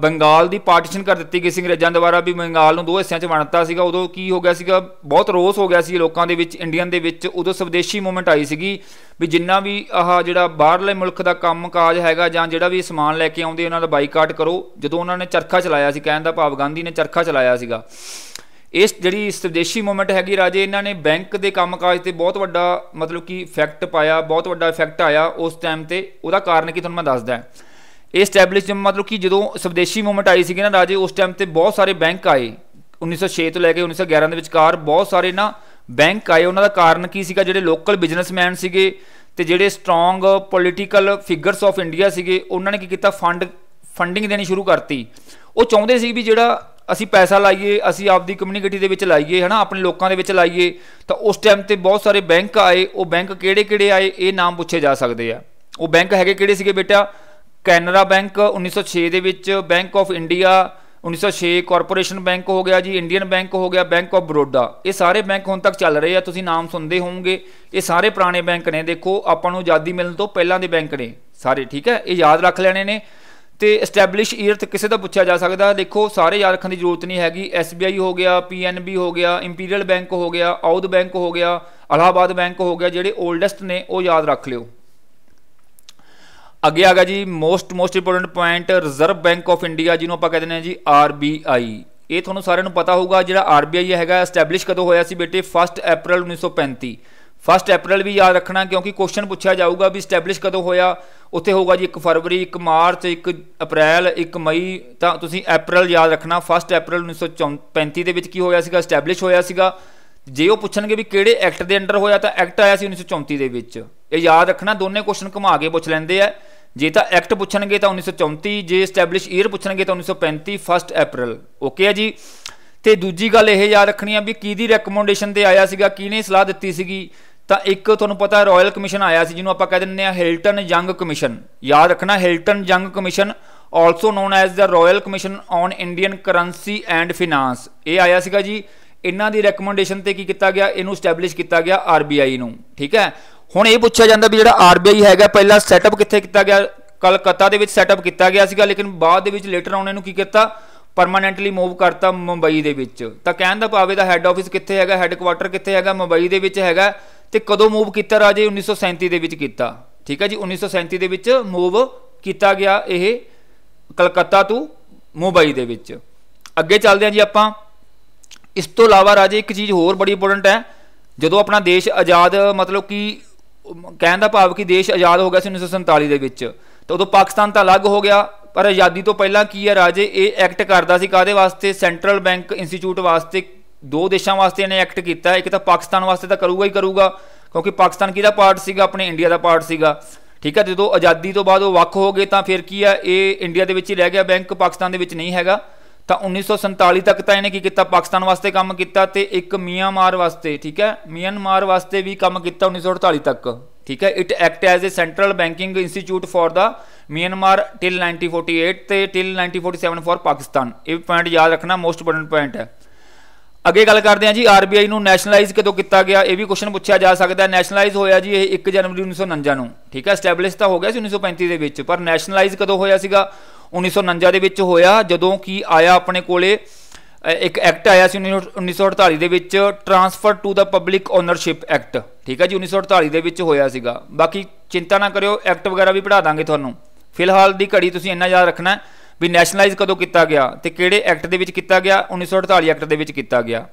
ਬੰਗਾਲ ਦੀ ਪਾਰਟੀਸ਼ਨ ਕਰ ਦਿੱਤੀ ਗਈ ਸੀ ਅੰਗਰੇਜ਼ਾਂ ਦੁਆਰਾ ਵੀ ਬੰਗਾਲ ਨੂੰ ਦੋ ਹਿੱਸਿਆਂ 'ਚ ਵੰਡਤਾ ਸੀਗਾ ਉਦੋਂ ਕੀ ਹੋ ਗਿਆ ਸੀਗਾ ਬਹੁਤ ਰੋਸ ਹੋ ਗਿਆ ਸੀ ਲੋਕਾਂ ਦੇ ਵਿੱਚ ਇੰਡੀਅਨ ਦੇ ਵਿੱਚ ਉਦੋਂ ਸਵਦੇਸ਼ੀ ਮੂਵਮੈਂਟ ਆਈ ਸੀਗੀ ਵੀ ਜਿੰਨਾ ਵੀ ਆਹ ਜਿਹੜਾ ਬਾਹਰਲੇ ਮੁਲਕ ਦਾ ਕੰਮਕਾਜ ਹੈਗਾ ਜਾਂ ਜਿਹੜਾ ਵੀ ਸਮਾਨ ਲੈ ਕੇ ਆਉਂਦੇ ਉਹਨਾਂ ਦਾ ਬਾਈਕਾਟ ਕਰੋ ਜਦੋਂ ਉਹਨਾਂ ਨੇ ਚਰਖਾ ਚਲਾਇਆ ਸੀ ਕਹਿਣ ਦਾ ਭਾਵ ਗਾਂਧੀ ਨੇ ਚਰਖਾ ਚਲਾਇਆ ਸੀਗਾ ਇਸ ਜਿਹੜੀ ਸਵਦੇਸ਼ੀ ਮੂਵਮੈਂਟ ਹੈਗੀ ਰਾਜੇ ਇਹਨਾਂ ਨੇ ਬੈਂਕ ਦੇ ਕੰਮਕਾਜ ਤੇ ਬਹੁਤ ਵੱਡਾ ਮਤਲਬ ਕਿ ਇਫੈਕਟ ਪਾਇਆ ਬਹੁਤ ਵੱਡਾ ਇਫੈਕਟ ਆਇਆ ਉਸ ਟਾਈਮ ਤੇ ਉਹਦਾ ਕਾਰਨ ਕੀ ਤੁਹਾਨੂੰ ਮੈਂ ਦੱਸਦਾ ਹਾਂ ਇਹ ਸਟੈਬਲਿਸ਼ ਮਤਲਬ ਕਿ ਜਦੋਂ ਸਵਦੇਸ਼ੀ ਮੂਵਮੈਂਟ ਆਈ ਸੀਗੀ ਨਾ ਰਾਜੇ ਉਸ ਟਾਈਮ ਤੇ ਬਹੁਤ ਸਾਰੇ ਬੈਂਕ ਆਏ 1906 ਤੋਂ ਲੈ ਕੇ 1911 ਦੇ ਵਿਚਕਾਰ ਬਹੁਤ ਸਾਰੇ ਨਾ ਬੈਂਕ ਆਏ ਉਹਨਾਂ ਦਾ ਕਾਰਨ ਕੀ ਸੀਗਾ ਜਿਹੜੇ ਲੋਕਲ ਬਿਜ਼ਨਸਮੈਨ ਸੀਗੇ ਤੇ ਜਿਹੜੇ strong political figures of India ਸੀਗੇ ਉਹਨਾਂ ਨੇ ਕੀ ਕੀਤਾ ਫੰਡ ਫੰਡਿੰਗ ਦੇਣੀ ਸ਼ੁਰੂ ਕਰਤੀ ਉਹ ਚਾਹੁੰਦੇ ਸੀ ਵੀ ਜਿਹੜਾ ਅਸੀਂ ਪੈਸਾ ਲਾਈਏ ਅਸੀਂ ਆਪਦੀ ਕਮਿਊਨਿਟੀ ਦੇ ਵਿੱਚ ਲਾਈਏ ਹਨਾ ਆਪਣੇ ਲੋਕਾਂ ਦੇ ਵਿੱਚ ਲਾਈਏ ਤਾਂ ਉਸ ਟਾਈਮ ਤੇ ਬਹੁਤ ਸਾਰੇ ਬੈਂਕ ਆਏ ਉਹ ਬੈਂਕ ਕਿਹੜੇ-ਕਿਹੜੇ ਆਏ ਇਹ ਨਾਮ ਪੁੱਛੇ ਜਾ ਸਕਦੇ ਆ ਉਹ ਬੈਂਕ ਹੈਗੇ ਕਿਹੜੇ ਸੀਗੇ ਬੇਟਾ ਕੈਨਰਾ ਬੈਂਕ 1906 ਦੇ ਵਿੱਚ bank of India 1906 corporation bank ਹੋ ਗਿਆ ਜੀ ਇੰਡੀਅਨ ਬੈਂਕ ਹੋ ਗਿਆ ਬੈਂਕ ਆਫ ਬਰੋਡਾ ਇਹ ਸਾਰੇ ਬੈਂਕ ਹੁਣ ਤੱਕ ਚੱਲ ਰਹੇ ਆ ਤੁਸੀਂ ਨਾਮ ਸੁਣਦੇ ਹੋਵੋਗੇ ਇਹ ਸਾਰੇ ਪੁਰਾਣੇ ਬੈਂਕ ਨੇ ਦੇਖੋ ਆਪਾਂ ਨੂੰ ਆਜ਼ਾਦੀ ਮਿਲਣ ਤੋਂ ਪਹਿਲਾਂ ਦੇ ਬੈਂਕ ਨੇ ਸਾਰੇ ਠੀਕ ਹੈ ਇਹ ਯਾਦ ਰੱਖ ਲੈਣੇ ਨੇ ਤੇ ਐਸਟੈਬਲਿਸ਼ ਈਅਰ ਤੇ ਕਿਸੇ ਦਾ ਪੁੱਛਿਆ ਜਾ ਸਕਦਾ ਦੇਖੋ ਸਾਰੇ ਯਾਦ ਰੱਖਣ ਦੀ ਜ਼ਰੂਰਤ ਨਹੀਂ ਹੈਗੀ ਐਸਬੀਆਈ ਹੋ ਗਿਆ ਪੀਐਨਬੀ ਹੋ ਗਿਆ ਇੰਪੀਰੀਅਲ ਬੈਂਕ ਹੋ ਗਿਆ ਆਉਦ ਬੈਂਕ ਹੋ ਗਿਆ ਅਲਾਹਾਬਾਦ ਬੈਂਕ ਹੋ ਗਿਆ ਜਿਹੜੇ 올ਡੈਸਟ ਨੇ ਉਹ ਯਾਦ ਰੱਖ ਲਿਓ ਅੱਗੇ ਆ ਗਿਆ ਜੀ most most important point reserve bank of India ਜਿਹਨੂੰ ਆਪਾਂ ਕਹਿੰਦੇ ਨੇ ਜੀ ਆਰਬੀਆਈ ਇਹ ਤੁਹਾਨੂੰ ਸਾਰਿਆਂ ਨੂੰ ਪਤਾ ਹੋਊਗਾ ਜਿਹੜਾ ਆਰਬੀਆਈ ਹੈਗਾ ਐਸਟੈਬਲਿਸ਼ ਕਦੋਂ ਹੋਇਆ ਸੀ ਬੇਟੇ 1 ਅਪ੍ਰੈਲ 1935 1 ਅਪ੍ਰੈਲ ਵੀ ਯਾਦ ਰੱਖਣਾ ਕਿਉਂਕਿ ਕੁਐਸਚਨ ਪੁੱਛਿਆ ਜਾਊਗਾ ਵੀ ਸਟੈਬਲਿਸ਼ ਕਦੋਂ ਹੋਇਆ ਉੱਥੇ ਹੋਊਗਾ ਜੀ 1 ਫਰਵਰੀ 1 ਮਾਰਚ 1 ਅਪ੍ਰੈਲ 1 ਮਈ ਤਾਂ ਤੁਸੀਂ ਅਪ੍ਰੈਲ ਯਾਦ ਰੱਖਣਾ 1 ਅਪ੍ਰੈਲ 1935 ਦੇ ਵਿੱਚ ਕੀ ਹੋਇਆ ਸੀਗਾ ਸਟੈਬਲਿਸ਼ ਹੋਇਆ ਸੀਗਾ ਜੇ ਉਹ ਪੁੱਛਣਗੇ ਵੀ ਕਿਹੜੇ ਐਕਟ ਦੇ ਅੰਡਰ ਹੋਇਆ ਤਾਂ ਐਕਟ ਆਇਆ ਸੀ 1934 ਦੇ ਵਿੱਚ ਇਹ ਯਾਦ ਰੱਖਣਾ ਦੋਨੇ ਕੁਐਸਚਨ ਘੁਮਾ ਕੇ ਪੁੱਛ ਲੈਂਦੇ ਆ ਜੇ ਤਾਂ ਐਕਟ ਪੁੱਛਣਗੇ ਤਾਂ 1934 ਜੇ ਸਟੈਬਲਿਸ਼ ਈਅਰ ਪੁੱਛਣਗੇ ਤਾਂ 1935 1 ਅਪ੍ਰੈਲ ਓਕੇ ਹੈ ਜੀ ਤੇ ਦੂਜੀ ਗੱਲ ਇਹ ਯਾਦ ਰੱਖਣੀ ਆ ਵੀ ਕਿਹਦੀ ਰეკਮੈਂਡੇਸ਼ਨ ਤੇ ਆਇਆ ਸੀਗਾ ਕਿਹਨੇ ਸਲਾਹ ਦਿੱਤੀ ਸੀਗੀ ਤਾਂ ਇੱਕ ਤੁਹਾਨੂੰ ਪਤਾ ਰਾਇਲ ਕਮਿਸ਼ਨ ਆਇਆ ਸੀ ਜਿਹਨੂੰ ਆਪਾਂ ਕਹਿ ਦਿੰਨੇ ਆ ਹਿਲਟਨ ਜੰਗ ਕਮਿਸ਼ਨ ਯਾਦ ਰੱਖਣਾ Hilton Young commission also known as the royal commission on Indian currency and finance ਇਹ ਆਇਆ ਸੀਗਾ ਜੀ ਇਹਨਾਂ ਦੀ ਰეკਮੈਂਡੇਸ਼ਨ ਤੇ ਕੀ ਕੀਤਾ ਗਿਆ ਇਹਨੂੰ ਸਟੈਬਲਿਸ਼ ਕੀਤਾ ਗਿਆ ਆਰਬੀਆਈ ਨੂੰ ਠੀਕ ਹੈ ਹੁਣ ਇਹ ਪੁੱਛਿਆ ਜਾਂਦਾ ਵੀ ਜਿਹੜਾ ਆਰਬੀਆਈ ਹੈਗਾ ਪਹਿਲਾਂ ਸੈਟਅਪ ਕਿੱਥੇ ਕੀਤਾ ਗਿਆ ਕਲਕੱਤਾ ਦੇ ਵਿੱਚ ਸੈਟਅਪ ਕੀਤਾ ਗਿਆ ਸੀਗਾ ਲੇਕਿਨ ਬਾਅਦ ਦੇ ਵਿੱਚ ਲੇਟਰ ਆਉਣੇ ਨੂੰ ਕੀ ਕੀਤਾ ਪਰਮਾਨੈਂਟਲੀ ਮੂਵ ਕਰਤਾ ਮੁੰਬਈ ਦੇ ਵਿੱਚ ਤਾਂ ਕਹਿਣ ਦਾ ਪਾਵੇ ਦਾ ਹੈੱਡ ਆਫਿਸ ਕਿੱਥੇ ਹੈਗਾ ਹੈੱਡ ਕੁਆਟਰ ਕਿੱਥੇ ਹੈਗਾ ਮੁੰਬਈ ਦੇ ਵਿੱਚ ਹੈਗਾ ਤੇ ਕਦੋਂ ਮੂਵ ਕੀਤਾ ਰਾਜੇ 1937 ਦੇ ਵਿੱਚ ਕੀਤਾ ਠੀਕ ਹੈ ਜੀ 1937 ਦੇ ਵਿੱਚ ਮੂਵ ਕੀਤਾ ਗਿਆ ਇਹ ਕਲਕੱਤਾ ਤੋਂ ਮੁੰਬਈ ਦੇ ਵਿੱਚ ਅੱਗੇ ਚੱਲਦੇ ਹਾਂ ਜੀ ਆਪਾਂ ਇਸ ਤੋਂ ਇਲਾਵਾ ਰਾਜੇ ਇੱਕ ਚੀਜ਼ ਹੋਰ ਬੜੀ ਇੰਪੋਰਟੈਂਟ ਹੈ ਜਦੋਂ ਆਪਣਾ ਦੇਸ਼ ਆਜ਼ਾਦ ਮਤਲਬ ਕਿ ਕਹਿਣ ਦਾ ਭਾਵ ਕਿ ਦੇਸ਼ ਆਜ਼ਾਦ ਹੋ ਗਿਆ ਸੀ 1947 ਦੇ ਵਿੱਚ ਤਾਂ ਉਦੋਂ ਪਾਕਿਸਤਾਨ ਤਾਂ ਅਲੱਗ ਹੋ ਗਿਆ ਪਰ ਆਜ਼ਾਦੀ ਤੋਂ ਪਹਿਲਾਂ ਕੀ ਹੈ ਰਾਜੇ ਇਹ ਐਕਟ ਕਰਦਾ ਸੀ ਕਾਦੇ ਵਾਸਤੇ ਸੈਂਟਰਲ ਬੈਂਕ ਇੰਸਟੀਚਿਊਟ ਵਾਸਤੇ ਦੋ ਦੇਸ਼ਾਂ ਵਾਸਤੇ ਇਹਨੇ ਐਕਟ ਕੀਤਾ ਇੱਕ ਤਾਂ ਪਾਕਿਸਤਾਨ ਵਾਸਤੇ ਤਾਂ ਕਰੂਗਾ ਹੀ ਕਰੂਗਾ ਕਿਉਂਕਿ ਪਾਕਿਸਤਾਨ ਕਿਹਦਾ ਪਾਰਟ ਸੀਗਾ ਆਪਣੇ ਇੰਡੀਆ ਦਾ ਪਾਰਟ ਸੀਗਾ ਠੀਕ ਹੈ ਜਦੋਂ ਆਜ਼ਾਦੀ ਤੋਂ ਬਾਅਦ ਉਹ ਵੱਖ ਹੋ ਗਏ ਤਾਂ ਫਿਰ ਕੀ ਹੈ ਇਹ ਇੰਡੀਆ ਦੇ ਵਿੱਚ ਹੀ ਰਹਿ ਗਿਆ ਬੈਂਕ ਪਾਕਿਸਤਾਨ ਦੇ ਵਿੱਚ ਨਹੀਂ ਹੈਗਾ ਤਾਂ 1947 ਤੱਕ ਤਾਂ ਇਹਨੇ ਕੀ ਕੀਤਾ ਪਾਕਿਸਤਾਨ ਵਾਸਤੇ ਕੰਮ ਕੀਤਾ ਤੇ ਇੱਕ ਮਿਆਂਮਾਰ ਵਾਸਤੇ ਠੀਕ ਹੈ ਮਿਆਂਮਾਰ ਵਾਸਤੇ ਵੀ ਕੰਮ ਕੀਤਾ 1948 ਤੱਕ ਠੀਕ ਹੈ it act as a central banking institute for the Myanmar till 1948 ਤੇ ਟਿਲ 1947 ਫਾਰ ਪਾਕਿਸਤਾਨ ਇਹ ਪੁਆਇੰਟ ਯਾਦ ਰੱਖਣਾ ਮੋਸਟ ਇੰਪੋਰਟੈਂਟ ਪੁਆਇੰਟ ਹੈ ਅੱਗੇ ਗੱਲ ਕਰਦੇ ਹਾਂ ਜੀ ਆਰਬੀਆਈ ਨੂੰ ਨੈਸ਼ਨਲਾਈਜ਼ ਕਦੋਂ ਕੀਤਾ ਗਿਆ ਇਹ ਵੀ ਕੁਐਸਚਨ ਪੁੱਛਿਆ ਜਾ ਸਕਦਾ ਹੈ ਨੈਸ਼ਨਲਾਈਜ਼ ਹੋਇਆ ਜੀ ਇਹ 1 ਜਨਵਰੀ 1949 ਨੂੰ ਠੀਕ ਹੈ ਸਟੈਬਲਿਸ਼ ਤਾਂ ਹੋ ਗਿਆ ਸੀ 1935 ਦੇ ਵਿੱਚ ਪਰ ਨੈਸ਼ਨਲਾਈਜ਼ ਕਦੋਂ ਹੋਇਆ ਸੀਗਾ 1949 ਦੇ ਵਿੱਚ ਹੋਇਆ ਜਦੋਂ ਕਿ ਆਇਆ ਆਪਣੇ ਕੋਲੇ ਇੱਕ ਐਕਟ ਆਇਆ ਸੀ 1948 ਦੇ ਵਿੱਚ transfer to the public ownership act ਠੀਕ ਹੈ ਜੀ 1948 ਦੇ ਵਿੱਚ ਹੋਇਆ ਸੀਗਾ ਬਾਕੀ ਚਿੰਤਾ ਨਾ ਕਰਿਓ ਐਕਟ ਵਗੈਰਾ ਵੀ ਪੜਾ ਦਾਂਗੇ ਤੁਹਾਨੂੰ ਫਿਲਹਾਲ ਦੀ ਘੜੀ ਤੁਸੀਂ ਇੰਨਾ ਯਾਦ ਰੱਖਣਾ ਵੀ ਨੈਸ਼ਨਲਾਈਜ਼ ਕਦੋਂ ਕੀਤਾ ਗਿਆ ਤੇ ਕਿਹੜੇ ਐਕਟ ਦੇ ਵਿੱਚ ਕੀਤਾ ਗਿਆ 1948 ਐਕਟ ਦੇ ਵਿੱਚ ਕੀਤਾ ਗਿਆ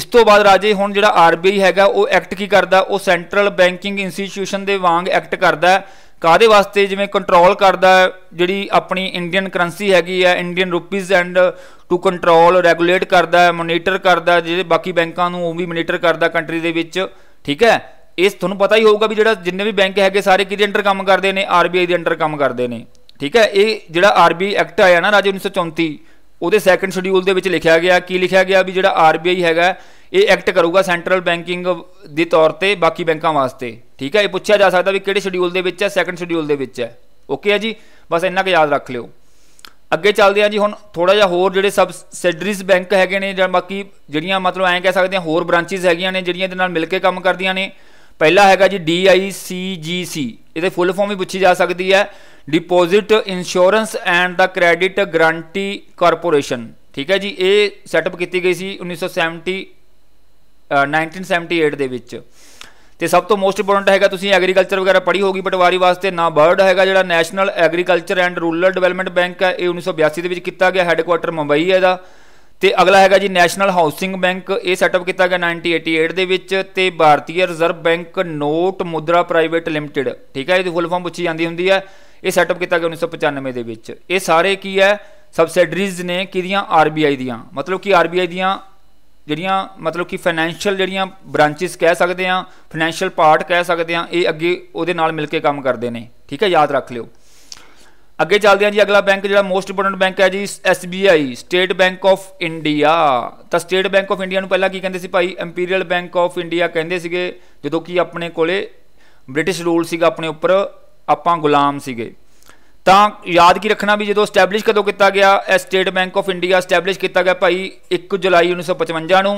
ਇਸ ਤੋਂ ਬਾਅਦ ਰਾਜੇ ਹੁਣ ਜਿਹੜਾ ਆਰਬੀਆਈ ਹੈਗਾ ਉਹ ਐਕਟ ਕੀ ਕਰਦਾ ਉਹ ਸੈਂਟਰਲ ਬੈਂਕਿੰਗ ਇੰਸਟੀਟਿਊਸ਼ਨ ਦੇ ਵਾਂਗ ਐਕਟ ਕਰਦਾ ਕਾਦੇ ਵਾਸਤੇ ਜਿਵੇਂ ਕੰਟਰੋਲ ਕਰਦਾ ਜਿਹੜੀ ਆਪਣੀ ਇੰਡੀਅਨ ਕਰੰਸੀ ਹੈਗੀ ਆ Indian rupees and to control regulate ਕਰਦਾ ਮੋਨੀਟਰ ਕਰਦਾ ਜਿਹੜੇ ਬਾਕੀ ਬੈਂਕਾਂ ਨੂੰ ਉਹ ਵੀ ਮੋਨੀਟਰ ਕਰਦਾ ਕੰਟਰੀ ਦੇ ਵਿੱਚ ਠੀਕ ਹੈ ਇਸ ਤੁਹਾਨੂੰ ਪਤਾ ਹੀ ਹੋਊਗਾ ਵੀ ਜਿਹੜਾ ਜਿੰਨੇ ਵੀ ਬੈਂਕ ਹੈਗੇ ਸਾਰੇ ਕਿਹਦੇ ਅੰਡਰ ਕੰਮ ਕਰਦੇ ਨੇ ਆਰਬੀਆਈ ਦੇ ਅੰਡਰ ਕੰਮ ਕਰਦੇ ਨੇ ਠੀਕ ਹੈ ਇਹ ਜਿਹੜਾ ਆਰਬੀਆਈ ਐਕਟ ਆਇਆ ਨਾ ਰਾਜ 1934 ਉਹਦੇ ਸੈਕੰਡ ਸ਼ਡਿਊਲ ਦੇ ਵਿੱਚ ਲਿਖਿਆ ਗਿਆ ਕੀ ਲਿਖਿਆ ਗਿਆ ਵੀ ਜਿਹੜਾ ਆਰਬੀਆਈ ਹੈਗਾ ਇਹ ਐਕਟ ਕਰੂਗਾ ਸੈਂਟਰਲ ਬੈਂਕਿੰਗ ਦੇ ਤੌਰ ਤੇ ਬਾਕੀ ਬੈਂਕਾਂ ਵਾਸਤੇ ਠੀਕ ਹੈ ਇਹ ਪੁੱਛਿਆ ਜਾ ਸਕਦਾ ਵੀ ਕਿਹੜੇ ਸ਼ਡਿਊਲ ਦੇ ਵਿੱਚ ਹੈ ਸੈਕੰਡ ਸ਼ਡਿਊਲ ਦੇ ਵਿੱਚ ਹੈ ਓਕੇ ਹੈ ਜੀ ਬਸ ਇੰਨਾ ਕੁ ਯਾਦ ਰੱਖ ਲਿਓ ਅੱਗੇ ਚੱਲਦੇ ਹਾਂ ਜੀ ਹੁਣ ਥੋੜਾ ਜਿਹਾ ਹੋਰ ਜਿਹੜੇ ਸਬ ਸੈਡਰੀਸ ਬੈਂਕ ਹੈਗੇ ਨੇ ਜਾਂ ਬਾਕੀ ਜਿਹੜੀਆਂ ਮਤਲਬ ਐਂ ਕਹਿ ਸਕਦੇ ਹਾਂ ਹੋਰ ਬ੍ਰਾਂਚਿਸ ਹੈਗੀਆਂ ਨੇ ਜਿਹੜੀਆਂ ਇਹਦੇ ਨਾਲ ਮਿਲ ਕੇ ਕੰਮ ਕਰਦੀਆਂ ਨੇ ਪਹਿਲਾ ਹੈਗਾ ਜੀ DICGC ਇਹਦੇ ਫੁੱਲ ਫਾਰਮ ਵੀ ਪੁੱਛੀ ਜਾ ਸਕਦੀ ਹੈ deposit insurance and the credit guarantee corporation ਠੀਕ ਹੈ ਜੀ ਇਹ ਸੈਟਅਪ ਕੀਤੀ ਗਈ ਸੀ 1978 ਦੇ ਵਿੱਚ ਤੇ ਸਭ ਤੋਂ ਮੋਸਟ ਇੰਪੋਰਟੈਂਟ ਹੈਗਾ ਤੁਸੀਂ ਐਗਰੀਕਲਚਰ ਵਗੈਰਾ ਪੜ੍ਹੀ ਹੋਗੀ ਪਟਵਾਰੀ ਵਾਸਤੇ ਨਾ ਬਰਡ ਹੈਗਾ ਜਿਹੜਾ national agriculture and rural development bank ਹੈ ਇਹ 1982 ਦੇ ਵਿੱਚ ਕੀਤਾ ਗਿਆ ਹੈਡਕੁਆਟਰ ਮੁੰਬਈ ਹੈ ਇਹਦਾ ਤੇ ਅਗਲਾ ਹੈਗਾ ਜੀ ਨੈਸ਼ਨਲ ਹਾਊਸਿੰਗ ਬੈਂਕ ਇਹ ਸੈਟਅਪ ਕੀਤਾ ਗਿਆ 1988 ਦੇ ਵਿੱਚ ਤੇ Bharatiya reserve bank note Mudran private limited ਠੀਕ ਹੈ ਇਹਦੀ ਫੁੱਲ ਫਾਰਮ ਪੁੱਛੀ ਜਾਂਦੀ ਹੁੰਦੀ ਹੈ ਇਹ ਸੈਟਅਪ ਕੀਤਾ ਗਿਆ 1995 ਦੇ ਵਿੱਚ ਇਹ ਸਾਰੇ ਕੀ ਹੈ ਸਬਸਿਡਰੀਜ਼ ਨੇ ਕਿਹਦੀਆਂ ਆਰਬੀਆਈ ਦੀਆਂ ਮਤਲਬ ਕਿ ਆਰਬੀਆਈ ਦੀਆਂ ਜਿਹੜੀਆਂ ਮਤਲਬ ਕਿ ਫਾਈਨੈਂਸ਼ੀਅਲ ਜਿਹੜੀਆਂ ਬ੍ਰਾਂਚਸ ਕਹਿ ਸਕਦੇ ਆ ਫਾਈਨੈਂਸ਼ੀਅਲ ਪਾਰਟ ਕਹਿ ਸਕਦੇ ਆ ਇਹ ਅੱਗੇ ਉਹਦੇ ਨਾਲ ਮਿਲ ਕੇ ਕੰਮ ਕਰਦੇ ਨੇ ਠੀਕ ਹੈ ਯਾਦ ਰੱਖ ਲਿਓ ਅੱਗੇ ਚੱਲਦੇ ਆ ਜੀ ਅਗਲਾ ਬੈਂਕ ਜਿਹੜਾ ਮੋਸਟ ਇੰਪੋਰਟੈਂਟ ਬੈਂਕ ਹੈ ਜੀ SBI state bank of India ਤਾਂ ਸਟੇਟ ਬੈਂਕ ਆਫ ਇੰਡੀਆ ਨੂੰ ਪਹਿਲਾਂ ਕੀ ਕਹਿੰਦੇ ਸੀ ਭਾਈ ਇੰਪੀਰੀਅਲ ਬੈਂਕ ਆਫ ਇੰਡੀਆ ਕਹਿੰਦੇ ਸੀਗੇ ਜਦੋਂ ਕਿ ਆਪਣੇ ਕੋਲੇ ਬ੍ਰਿਟਿਸ਼ ਰੂਲ ਸੀਗਾ ਆਪਣੇ ਉੱਪਰ ਆਪਾਂ ਗੁਲਾਮ ਸੀਗੇ ਤਾਂ ਯਾਦ ਕੀ ਰੱਖਣਾ ਵੀ ਜਦੋਂ ਸਟੈਬਲਿਸ਼ ਕਦੋਂ ਕੀਤਾ ਗਿਆ ਐ state bank of India establish ਕੀਤਾ ਗਿਆ ਭਾਈ 1 ਜੁਲਾਈ 1955 ਨੂੰ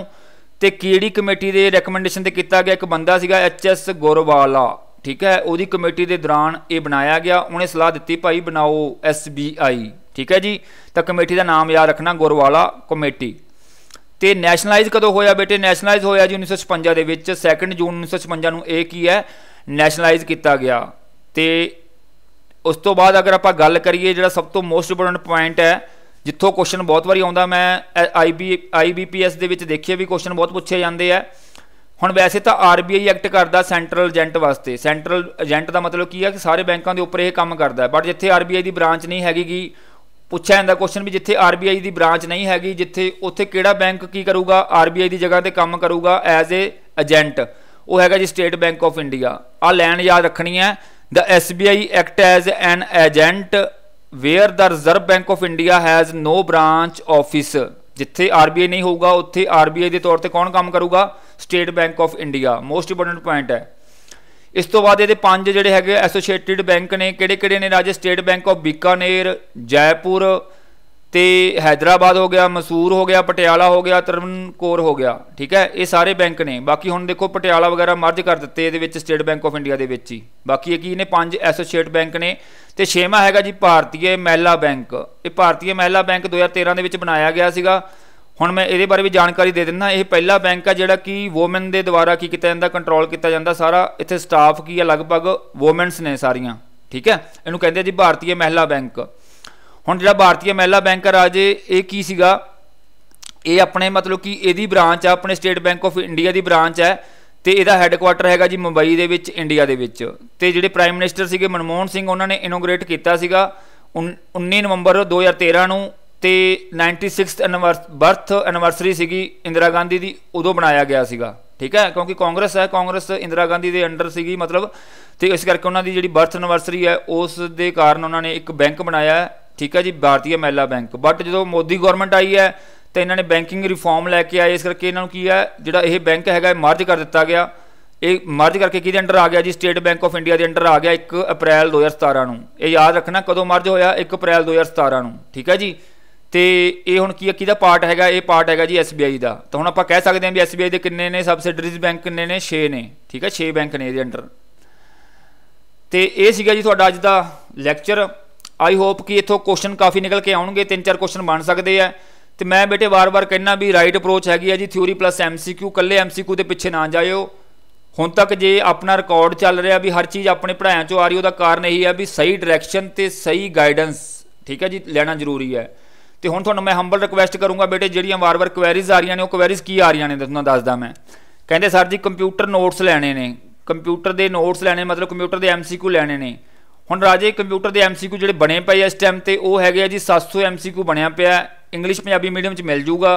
ਤੇ ਕਿਹੜੀ ਕਮੇਟੀ ਦੇ ਰეკਮੈਂਡੇਸ਼ਨ ਤੇ ਕੀਤਾ ਗਿਆ ਇੱਕ ਬੰਦਾ ਸੀਗਾ ਐਚ ਐਸ ਗੁਰਵਾਲਾ ਠੀਕ ਹੈ ਉਹਦੀ ਕਮੇਟੀ ਦੇ ਦੌਰਾਨ ਇਹ ਬਣਾਇਆ ਗਿਆ ਉਹਨੇ ਸਲਾਹ ਦਿੱਤੀ ਭਾਈ ਬਣਾਓ ਐਸ ਬੀ ਆਈ ਠੀਕ ਹੈ ਜੀ ਤਾਂ ਕਮੇਟੀ ਦਾ ਨਾਮ ਯਾਦ ਰੱਖਣਾ ਗੁਰਵਾਲਾ ਕਮੇਟੀ ਤੇ ਨੈਸ਼ਨਲਾਈਜ਼ ਕਦੋਂ ਹੋਇਆ ਬੇਟੇ ਨੈਸ਼ਨਲਾਈਜ਼ ਹੋਇਆ ਜੀ 1956 ਦੇ ਵਿੱਚ 2 ਜੂਨ 1956 ਨੂੰ ਇਹ ਕੀ ਹੈ ਨੈਸ਼ਨਲਾਈਜ਼ ਕੀਤਾ ਗਿਆ ਤੇ ਉਸ ਤੋਂ ਬਾਅਦ ਅਗਰ ਆਪਾਂ ਗੱਲ ਕਰੀਏ ਜਿਹੜਾ ਸਭ ਤੋਂ ਮੋਸਟ ਇੰਪੋਰਟੈਂਟ ਪੁਆਇੰਟ ਹੈ ਜਿੱਥੋਂ ਕੁਐਸਚਨ ਬਹੁਤ ਵਾਰੀ ਆਉਂਦਾ ਮੈਂ ਆਈਬੀ ਆਈਬੀਪੀਐਸ ਦੇ ਵਿੱਚ ਦੇਖਿਆ ਵੀ ਕੁਐਸਚਨ ਬਹੁਤ ਪੁੱਛੇ ਜਾਂਦੇ ਆ ਹੁਣ ਵੈਸੇ ਤਾਂ ਆਰਬੀਆਈ ਐਕਟ ਕਰਦਾ ਸੈਂਟਰਲ ਏਜੰਟ ਵਾਸਤੇ ਸੈਂਟਰਲ ਏਜੰਟ ਦਾ ਮਤਲਬ ਕੀ ਹੈ ਕਿ ਸਾਰੇ ਬੈਂਕਾਂ ਦੇ ਉੱਪਰ ਇਹ ਕੰਮ ਕਰਦਾ ਬਟ ਜਿੱਥੇ ਆਰਬੀਆਈ ਦੀ ਬ੍ਰਾਂਚ ਨਹੀਂ ਹੈਗੀਗੀ ਪੁੱਛਿਆ ਜਾਂਦਾ ਕੁਐਸਚਨ ਵੀ ਜਿੱਥੇ ਆਰਬੀਆਈ ਦੀ ਬ੍ਰਾਂਚ ਨਹੀਂ ਹੈਗੀ ਜਿੱਥੇ ਉੱਥੇ ਕਿਹੜਾ ਬੈਂਕ ਕੀ ਕਰੂਗਾ ਆਰਬੀਆਈ ਦੀ ਜਗ੍ਹਾ ਤੇ ਕੰਮ ਕਰੂਗਾ ਐਜ਼ ਏ ਏਜੰਟ ਉਹ ਹੈਗਾ ਜੀ ਸਟੇਟ ਬੈਂਕ ਆਫ ਇੰਡੀਆ ਆ ਲੈਣ ਯਾਦ ਰੱਖਣੀ ਹੈ the SBI act as an agent where the reserve bank of India has no branch office ਜਿੱਥੇ RBI ਨਹੀਂ ਹੋਊਗਾ ਉੱਥੇ RBI ਦੇ ਤੌਰ ਤੇ ਕੌਣ ਕੰਮ ਕਰੂਗਾ state bank of India most important point ਹੈ ਇਸ ਤੋਂ ਬਾਅਦ ਇਹਦੇ ਪੰਜ ਜਿਹੜੇ ਹੈਗੇ ਐਸੋਸੀਏਟਿਡ ਬੈਂਕ ਨੇ ਕਿਹੜੇ-ਕਿਹੜੇ ਨੇ ਰਾਜ state bank of Bikaner Jaipur ਤੇ ਹైదరాబాద్ ਹੋ ਗਿਆ ਮਸੂਰ ਹੋ ਗਿਆ ਪਟਿਆਲਾ ਹੋ ਗਿਆ ਤਰਨਕੋਰ ਹੋ ਗਿਆ ਠੀਕ ਹੈ ਇਹ ਸਾਰੇ ਬੈਂਕ ਨੇ ਬਾਕੀ ਹੁਣ ਦੇਖੋ ਪਟਿਆਲਾ ਵਗੈਰਾ ਮਰਜ ਕਰ ਦਿੱਤੇ ਇਹਦੇ ਵਿੱਚ ਸਟੇਟ ਬੈਂਕ ਆਫ ਇੰਡੀਆ ਦੇ ਵਿੱਚ ਹੀ ਬਾਕੀ ਇਹ ਕੀ ਨੇ ਪੰਜ ਐਸੋਸੀਏਟ ਬੈਂਕ ਨੇ ਤੇ ਛੇਵਾਂ ਹੈਗਾ ਜੀ ਭਾਰਤੀ ਮਹਿਲਾ ਬੈਂਕ ਇਹ ਭਾਰਤੀ ਮਹਿਲਾ ਬੈਂਕ 2013 ਦੇ ਵਿੱਚ ਬਣਾਇਆ ਗਿਆ ਸੀਗਾ ਹੁਣ ਮੈਂ ਇਹਦੇ ਬਾਰੇ ਵੀ ਜਾਣਕਾਰੀ ਦੇ ਦਿੰਦਾ ਇਹ ਪਹਿਲਾ ਬੈਂਕ ਆ ਜਿਹੜਾ ਕਿ ਔਮਨ ਦੇ ਦੁਆਰਾ ਕੀ ਕੀਤਾ ਜਾਂਦਾ ਕੰਟਰੋਲ ਕੀਤਾ ਜਾਂਦਾ ਸਾਰਾ ਇੱਥੇ ਸਟਾਫ ਕੀ ਹੈ ਲਗਭਗ ਔਮਨਸ ਨੇ ਸਾਰੀਆਂ ਠੀਕ ਹੈ ਇਹਨੂੰ ਕਹਿੰਦੇ ਆ ਜੀ ਭਾਰਤੀ ਮਹਿਲਾ ਬੈਂਕ ਹੁਣ ਜਿਹੜਾ ਭਾਰਤੀ ਮਹਿਲਾ ਬੈਂਕ ਆ ਰਾਜੇ ਇਹ ਕੀ ਸੀਗਾ ਇਹ ਆਪਣੇ ਮਤਲਬ ਕਿ ਇਹਦੀ ਬ੍ਰਾਂਚ ਆ ਆਪਣੇ ਸਟੇਟ ਬੈਂਕ ਆਫ ਇੰਡੀਆ ਦੀ ਬ੍ਰਾਂਚ ਹੈ ਤੇ ਇਹਦਾ ਹੈੱਡਕੁਆਟਰ ਹੈਗਾ ਜੀ ਮੁੰਬਈ ਦੇ ਵਿੱਚ ਇੰਡੀਆ ਦੇ ਵਿੱਚ ਤੇ ਜਿਹੜੇ ਪ੍ਰਾਈਮ ਮਿਨਿਸਟਰ ਸੀਗੇ ਮਨਮੋਹਨ ਸਿੰਘ ਉਹਨਾਂ ਨੇ ਇਨੋਗ੍ਰੇਟ ਕੀਤਾ ਸੀਗਾ 19 ਨਵੰਬਰ 2013 ਨੂੰ ਤੇ 96th ਬਰਥ ਐਨਿਵਰਸਰੀ ਸੀਗੀ ਇੰਦਰਾ ਗਾਂਧੀ ਦੀ ਉਦੋਂ ਬਣਾਇਆ ਗਿਆ ਸੀਗਾ ਠੀਕ ਹੈ ਕਿਉਂਕਿ ਕਾਂਗਰਸ ਹੈ ਕਾਂਗਰਸ ਇੰਦਰਾ ਗਾਂਧੀ ਦੇ ਅੰਡਰ ਸੀਗੀ ਮਤਲਬ ਤੇ ਇਸ ਕਰਕੇ ਉਹਨਾਂ ਦੀ ਜਿਹੜੀ ਬਰਥ ਐਨਿਵਰਸਰੀ ਹੈ ਉਸ ਦੇ ਕਾਰਨ ਉਹਨਾਂ ਨੇ ਇੱਕ ਬੈਂਕ ਬਣਾਇਆ ਠੀਕ ਹੈ ਜੀ ਭਾਰਤੀ ਮਹਿਲਾ ਬੈਂਕ ਬਟ ਜਦੋਂ ਮੋਦੀ ਗਵਰਨਮੈਂਟ ਆਈ ਹੈ ਤਾਂ ਇਹਨਾਂ ਨੇ ਬੈਂਕਿੰਗ ਰਿਫਾਰਮ ਲੈ ਕੇ ਆਏ ਇਸ ਕਰਕੇ ਇਹਨਾਂ ਨੂੰ ਕੀ ਹੈ ਜਿਹੜਾ ਇਹ ਬੈਂਕ ਹੈਗਾ ਇਹ ਮਰਜ ਕਰ ਦਿੱਤਾ ਗਿਆ ਇਹ ਮਰਜ ਕਰਕੇ ਕਿਹਦੇ ਅੰਡਰ ਆ ਗਿਆ ਜੀ ਸਟੇਟ ਬੈਂਕ ਆਫ ਇੰਡੀਆ ਦੇ ਅੰਡਰ ਆ ਗਿਆ 1 ਅਪ੍ਰੈਲ 2017 ਨੂੰ ਇਹ ਯਾਦ ਰੱਖਣਾ ਕਦੋਂ ਮਰਜ ਹੋਇਆ 1 ਅਪ੍ਰੈਲ 2017 ਨੂੰ ਠੀਕ ਹੈ ਜੀ ਤੇ ਇਹ ਹੁਣ ਕੀ ਹੈ ਕਿਹਦਾ ਪਾਰਟ ਹੈਗਾ ਇਹ ਪਾਰਟ ਹੈਗਾ ਜੀ SBI ਦਾ ਤਾਂ ਹੁਣ ਆਪਾਂ ਕਹਿ ਸਕਦੇ ਹਾਂ ਵੀ SBI ਦੇ ਕਿੰਨੇ ਨੇ ਸਬਸਿਡਰੀਜ਼ ਬੈਂਕ ਕਿੰਨੇ ਨੇ 6 ਨੇ ਠੀਕ ਹੈ 6 ਬੈਂਕ ਨੇ ਇਹਦੇ ਅੰਡਰ ਤੇ ਇਹ ਸੀਗਾ ਜੀ ਤੁਹਾਡਾ ਅੱਜ ਦਾ ਲੈਕਚਰ ਆਈ ਹੋਪ ਕਿ ਇਥੋਂ ਕੁਐਸਚਨ ਕਾਫੀ ਨਿਕਲ ਕੇ ਆਉਣਗੇ ਤਿੰਨ ਚਾਰ ਕੁਐਸਚਨ ਬਣ ਸਕਦੇ ਆ ਤੇ ਮੈਂ ਬੇਟੇ ਵਾਰ-ਵਾਰ ਕਹਿਣਾ ਵੀ ਰਾਈਟ ਅਪਰੋਚ ਹੈਗੀ ਆ ਜੀ ਥਿਉਰੀ ਪਲੱਸ ਐਮਸੀਕਿਊ ਕੱਲੇ ਐਮਸੀਕਿਊ ਦੇ ਪਿੱਛੇ ਨਾ ਜਾਇਓ ਹੁਣ ਤੱਕ ਜੇ ਆਪਣਾ ਰਿਕਾਰਡ ਚੱਲ ਰਿਹਾ ਵੀ ਹਰ ਚੀਜ਼ ਆਪਣੇ ਪੜਾਇਆਂ ਚੋਂ ਆ ਰਹੀ ਉਹਦਾ ਕਾਰਨ ਇਹੀ ਆ ਵੀ ਸਹੀ ਡਾਇਰੈਕਸ਼ਨ ਤੇ ਸਹੀ ਗਾਈਡੈਂਸ ਠੀਕ ਹੈ ਜੀ ਲੈਣਾ ਜ਼ਰੂਰੀ ਹੈ ਤੇ ਹੁਣ ਤੁਹਾਨੂੰ ਮੈਂ ਹੰਬਲ ਰਿਕਵੈਸਟ ਕਰੂੰਗਾ ਬੇਟੇ ਜਿਹੜੀਆਂ ਵਾਰ-ਵਾਰ ਕੁਐਰੀਜ਼ ਆ ਰਹੀਆਂ ਨੇ ਉਹ ਕੁਐਰੀਜ਼ ਕੀ ਆ ਰਹੀਆਂ ਨੇ ਤੁਹਾਨੂੰ ਦੱਸਦਾ ਮੈਂ ਕਹਿੰਦੇ ਸਰ ਜੀ ਕੰਪਿਊਟਰ ਨੋਟਸ ਲੈਣੇ ਨੇ ਕੰਪਿਊਟਰ ਦੇ ਨੋਟਸ ਲੈਣੇ ਮਤਲਬ ਕੰਪਿਊਟਰ ਦੇ ਐਮਸੀਕਿਊ ਲੈਣੇ ਨੇ ਹੁਣ ਰਾਜੇ ਕੰਪਿਊਟਰ ਦੇ ਐਮਸੀਕਿਊ ਜਿਹੜੇ ਬਣੇ ਪਏ ਇਸ ਟਾਈਮ ਤੇ ਉਹ ਹੈਗੇ ਆ ਜੀ 700 ਐਮਸੀਕਿਊ ਬਣਿਆ ਪਿਆ ਇੰਗਲਿਸ਼ ਪੰਜਾਬੀ ਮੀਡੀਅਮ ਚ ਮਿਲ ਜੂਗਾ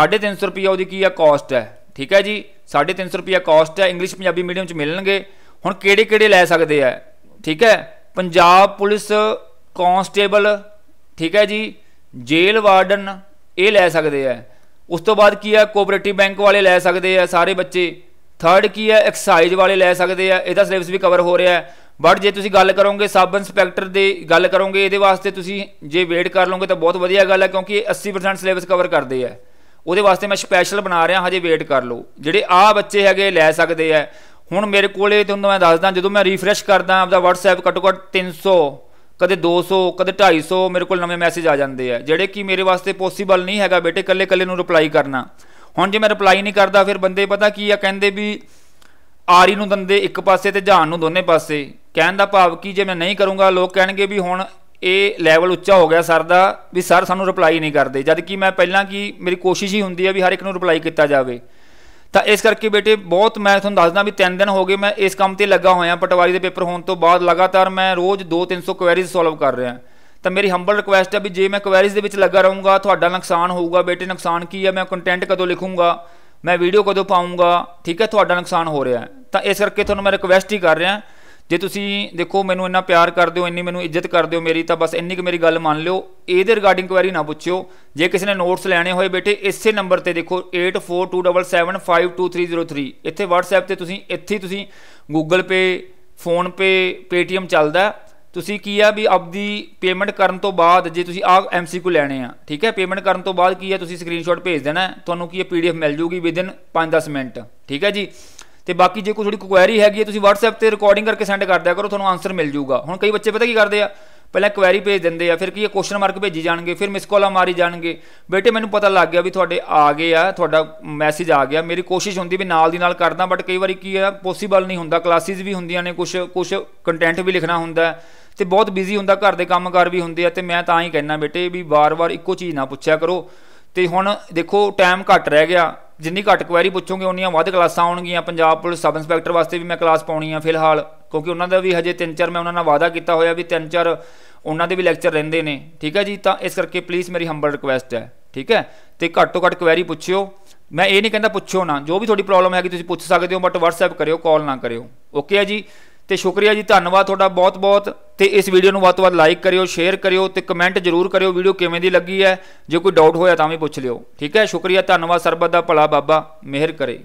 350 ਰੁਪਏ ਉਹਦੀ ਕੀ ਆ ਕਾਸਟ ਹੈ ਠੀਕ ਹੈ ਜੀ 350 ਰੁਪਏ ਕਾਸਟ ਹੈ ਇੰਗਲਿਸ਼ ਪੰਜਾਬੀ ਮੀਡੀਅਮ ਚ ਮਿਲਣਗੇ ਹੁਣ ਕਿਹੜੇ ਕਿਹੜੇ ਲੈ ਸਕਦੇ ਆ ਠੀਕ ਹੈ ਪੰਜਾਬ ਪੁਲਿਸ ਕਾਂਸਟੇਬਲ ਠੀਕ ਹੈ ਜੀ ਜੇਲ੍ਹ ਵਾਰਡਨ ਇਹ ਲੈ ਸਕਦੇ ਆ ਉਸ ਤੋਂ ਬਾਅਦ ਕੀ ਹੈ ਕੋਆਪਰੇਟਿਵ ਬੈਂਕ ਵਾਲੇ ਲੈ ਸਕਦੇ ਆ ਸਾਰੇ ਬੱਚੇ ਥਰਡ ਕੀ ਹੈ ਐਕਸਾਈਜ਼ ਵਾਲੇ ਲੈ ਸਕਦੇ ਆ ਇਹਦਾ ਸਿਲੇਬਸ ਵੀ ਕਵਰ ਹੋ ਰਿਹਾ ਹੈ ਬਟ ਜੇ ਤੁਸੀਂ ਗੱਲ ਕਰੋਗੇ ਸਬ ਇੰਸਪੈਕਟਰ ਦੇ ਗੱਲ ਕਰੋਗੇ ਇਹਦੇ ਵਾਸਤੇ ਤੁਸੀਂ ਜੇ ਵੇਟ ਕਰ ਲਓਗੇ ਤਾਂ ਬਹੁਤ ਵਧੀਆ ਗੱਲ ਹੈ ਕਿਉਂਕਿ 80% ਸਿਲੇਬਸ ਕਵਰ ਕਰਦੇ ਆ ਉਹਦੇ ਵਾਸਤੇ ਮੈਂ ਸਪੈਸ਼ਲ ਬਣਾ ਰਿਹਾ ਹਜੇ ਵੇਟ ਕਰ ਲਓ ਜਿਹੜੇ ਆ ਬੱਚੇ ਹੈਗੇ ਲੈ ਸਕਦੇ ਆ ਹੁਣ ਮੇਰੇ ਕੋਲੇ ਤੁਹਾਨੂੰ ਮੈਂ ਦੱਸਦਾ ਜਦੋਂ ਮੈਂ ਰੀਫਰੈਸ਼ ਕਰਦਾ ਆਪਦਾ WhatsApp ਘੱਟੋ ਘੱਟ 300 ਕਦੇ 200 ਕਦੇ 250 ਮੇਰੇ ਕੋਲ ਨਵੇਂ ਮੈਸੇਜ ਆ ਜਾਂਦੇ ਆ ਜਿਹੜੇ ਕਿ ਮੇਰੇ ਵਾਸਤੇ ਪੋਸੀਬਲ ਨਹੀਂ ਹੈਗਾ ਬੇਟੇ ਕੱਲੇ ਕੱਲੇ ਨੂੰ ਰਿਪਲਾਈ ਕਰਨਾ ਹੁਣ ਜੇ ਮੈਂ ਰਿਪਲਾਈ ਨਹੀਂ ਕਰਦਾ ਫਿਰ ਬੰਦੇ ਪਤਾ ਕੀ ਆ ਕਹਿੰਦੇ ਵੀ ਆਰੀ ਨੂੰ ਦੰਦੇ ਇੱਕ ਪਾਸੇ ਤੇ ਜਾਨ ਨੂੰ ਦੋਨੇ ਪਾਸੇ ਕਹਿਣ ਦਾ ਭਾਵ ਕੀ ਜੇ ਮੈਂ ਨਹੀਂ ਕਰੂੰਗਾ ਲੋਕ ਕਹਿਣਗੇ ਵੀ ਹੁਣ ਇਹ ਲੈਵਲ ਉੱਚਾ ਹੋ ਗਿਆ ਸਰ ਦਾ ਵੀ ਸਰ ਸਾਨੂੰ ਰਿਪਲਾਈ ਨਹੀਂ ਕਰਦੇ ਜਦ ਕਿ ਮੈਂ ਪਹਿਲਾਂ ਕੀ ਮੇਰੀ ਕੋਸ਼ਿਸ਼ ਹੀ ਹੁੰਦੀ ਹੈ ਵੀ ਹਰ ਇੱਕ ਨੂੰ ਰਿਪਲਾਈ ਕੀਤਾ ਜਾਵੇ ਤਾਂ ਇਸ ਕਰਕੇ ਬੇਟੇ ਬਹੁਤ ਮੈਂ ਤੁਹਾਨੂੰ ਦੱਸਦਾ ਵੀ 3 ਦਿਨ ਹੋ ਗਏ ਮੈਂ ਇਸ ਕੰਮ ਤੇ ਲੱਗਾ ਹੋਇਆ ਪਟਵਾਰੀ ਦੇ ਪੇਪਰ ਹੋਣ ਤੋਂ ਬਾਅਦ ਲਗਾਤਾਰ ਮੈਂ ਰੋਜ਼ 2-300 ਕੁਐਰੀਜ਼ ਸੋਲਵ ਕਰ ਰਿਹਾ ਤਾਂ ਮੇਰੀ ਹੰਬਲ ਰਿਕੁਐਸਟ ਹੈ ਵੀ ਜੇ ਮੈਂ ਕੁਐਰੀਜ਼ ਦੇ ਵਿੱਚ ਲੱਗਾ ਰਹੂੰਗਾ ਤੁਹਾਡਾ ਨੁਕਸਾਨ ਹੋਊਗਾ ਬੇਟੇ ਨੁਕਸਾਨ ਕੀ ਹੈ ਮੈਂ ਕੰਟੈਂਟ ਕਦੋਂ ਲਿਖੂੰਗਾ ਮੈਂ ਵੀਡੀਓ ਕਦੋਂ ਪਾਉਂਗਾ ਠੀਕ ਹੈ ਤੁਹਾਡਾ ਨੁਕਸਾਨ ਹੋ ਰਿਹਾ ਤਾਂ ਇਸ ਕਰਕੇ ਤੁਹਾਨੂੰ ਮੈਂ ਰਿਕੁਐਸਟ ਹੀ ਕਰ ਰਿਹਾ ਜੇ ਤੁਸੀਂ ਦੇਖੋ ਮੈਨੂੰ ਇੰਨਾ ਪਿਆਰ ਕਰਦੇ ਹੋ ਇੰਨੀ ਮੈਨੂੰ ਇੱਜ਼ਤ ਕਰਦੇ ਹੋ ਮੇਰੀ ਤਾਂ ਬਸ ਇੰਨੀ ਕਿ ਮੇਰੀ ਗੱਲ ਮੰਨ ਲਿਓ ਇਹਦੇ ਰਿਗਾਰਡਿੰਗ ਕੁਐਰੀ ਨਾ ਪੁੱਛਿਓ ਜੇ ਕਿਸੇ ਨੇ ਨੋਟਸ ਲੈਣੇ ਹੋਏ ਬੇਟੇ ਇਸੇ ਨੰਬਰ ਤੇ ਦੇਖੋ 8427752303 ਇੱਥੇ WhatsApp ਤੇ ਤੁਸੀਂ ਇੱਥੇ ਤੁਸੀਂ Google Pay PhonePe Paytm ਚੱਲਦਾ ਤੁਸੀਂ ਕੀ ਆ ਵੀ ਆਪਦੀ ਪੇਮੈਂਟ ਕਰਨ ਤੋਂ ਬਾਅਦ ਜੇ ਤੁਸੀਂ ਆ MCQ ਲੈਣੇ ਆ ਠੀਕ ਹੈ ਪੇਮੈਂਟ ਕਰਨ ਤੋਂ ਬਾਅਦ ਕੀ ਆ ਤੁਸੀਂ ਸਕਰੀਨਸ਼ਾਟ ਭੇਜ ਦੇਣਾ ਤੁਹਾਨੂੰ ਕੀ ਇਹ ਪੀਡੀਐਫ ਮਿਲ ਜੂਗੀ ਵਿਦਿਨ 5-10 ਮਿੰਟ ਠੀਕ ਹੈ ਜੀ ਤੇ ਬਾਕੀ ਜੇ ਕੋਈ ਥੋੜੀ ਕੁਐਰੀ ਹੈਗੀ ਹੈ ਤੁਸੀਂ WhatsApp ਤੇ ਰਿਕਾਰਡਿੰਗ ਕਰਕੇ ਸੈਂਡ ਕਰ ਦਿਆ ਕਰੋ ਤੁਹਾਨੂੰ ਆਨਸਰ ਮਿਲ ਜਾਊਗਾ ਹੁਣ ਕਈ ਬੱਚੇ ਪਤਾ ਕੀ ਕਰਦੇ ਆ ਪਹਿਲਾਂ ਕੁਐਰੀ ਭੇਜ ਦਿੰਦੇ ਆ ਫਿਰ ਕੀ ਇਹ ਕੁਐਸਚਨ ਮਾਰਕ ਭੇਜੀ ਜਾਣਗੇ ਫਿਰ ਮਿਸ ਕਾਲਾਂ ਮਾਰੀ ਜਾਣਗੇ ਬੇਟੇ ਮੈਨੂੰ ਪਤਾ ਲੱਗ ਗਿਆ ਵੀ ਤੁਹਾਡੇ ਆ ਗਏ ਆ ਤੁਹਾਡਾ ਮੈਸੇਜ ਆ ਗਿਆ ਮੇਰੀ ਕੋਸ਼ਿਸ਼ ਹੁੰਦੀ ਵੀ ਨਾਲ ਦੀ ਨਾਲ ਕਰਦਾ ਬਟ ਕਈ ਵਾਰੀ ਕੀ ਆ ਪੋਸੀਬਲ ਨਹੀਂ ਹੁੰਦਾ ਕਲਾਸਿਸ ਵੀ ਹੁੰਦੀਆਂ ਨੇ ਕੁਝ ਕੁਝ ਕੰਟੈਂਟ ਵੀ ਲਿਖਣਾ ਹੁੰਦਾ ਤੇ ਬਹੁਤ ਬਿਜ਼ੀ ਹੁੰਦਾ ਘਰ ਦੇ ਕੰਮਕਾਰ ਵੀ ਹੁੰਦੇ ਆ ਤੇ ਮੈਂ ਤਾਂ ਹੀ ਕਹਿਣਾ ਬੇਟੇ ਵੀ ਵਾਰ-ਵਾਰ ਇੱਕੋ ਚੀਜ਼ ਨਾ ਪੁੱਛਿਆ ਕਰੋ ਤੇ ਹੁਣ ਦੇਖੋ ਟਾਈਮ ਘੱਟ ਰਹਿ ਗਿਆ ਜਿੰਨੀ ਘੱਟ ਕੁਐਰੀ ਪੁੱਛੋਗੇ ਉਨੀਆਂ ਵੱਧ ਕਲਾਸਾਂ ਆਉਣਗੀਆਂ ਪੰਜਾਬ ਪੁਲਿਸ ਸਬ ਇੰਸਪੈਕਟਰ ਵਾਸਤੇ ਵੀ ਮੈਂ ਕਲਾਸ ਪਾਉਣੀ ਆ ਫਿਲਹਾਲ ਕਿਉਂਕਿ ਉਹਨਾਂ ਦਾ ਵੀ ਹਜੇ ਤਿੰਨ ਚਾਰ ਮੈਂ ਉਹਨਾਂ ਨਾਲ ਵਾਅਦਾ ਕੀਤਾ ਹੋਇਆ ਵੀ ਤਿੰਨ ਚਾਰ ਉਹਨਾਂ ਦੇ ਵੀ ਲੈਕਚਰ ਰਹਿੰਦੇ ਨੇ ਠੀਕ ਹੈ ਜੀ ਤਾਂ ਇਸ ਕਰਕੇ ਪਲੀਜ਼ ਮੇਰੀ ਹੰਬਲ ਰਿਕੁਐਸਟ ਹੈ ਠੀਕ ਹੈ ਤੇ ਘੱਟ ਤੋਂ ਘੱਟ ਕੁਐਰੀ ਪੁੱਛਿਓ ਮੈਂ ਇਹ ਨਹੀਂ ਕਹਿੰਦਾ ਪੁੱਛਿਓ ਨਾ ਜੋ ਵੀ ਤੁਹਾਡੀ ਪ੍ਰੋਬਲਮ ਹੈਗੀ ਤੁਸੀਂ ਪੁੱਛ ਸਕਦੇ ਹੋ ਬਟ WhatsApp ਕਰਿਓ ਕਾਲ ਨਾ ਕਰਿਓ ਓਕੇ ਹੈ ਜੀ ਤੇ ਸ਼ੁਕਰੀਆ ਜੀ ਧੰਨਵਾਦ ਤੁਹਾਡਾ ਬਹੁਤ-ਬਹੁਤ ਤੇ ਇਸ ਵੀਡੀਓ ਨੂੰ ਵੱਧ ਤੋਂ ਵੱਧ ਲਾਈਕ ਕਰਿਓ ਸ਼ੇਅਰ ਕਰਿਓ ਤੇ ਕਮੈਂਟ ਜ਼ਰੂਰ ਕਰਿਓ ਵੀਡੀਓ ਕਿਵੇਂ ਦੀ ਲੱਗੀ ਹੈ ਜੇ ਕੋਈ ਡਾਊਟ ਹੋਇਆ ਤਾਂ ਵੀ ਪੁੱਛ ਲਿਓ ਠੀਕ ਹੈ ਸ਼ੁਕਰੀਆ ਧੰਨਵਾਦ ਸਰਬੱਤ ਦਾ ਭਲਾ ਬਾਬਾ ਮਿਹਰ ਕਰੇ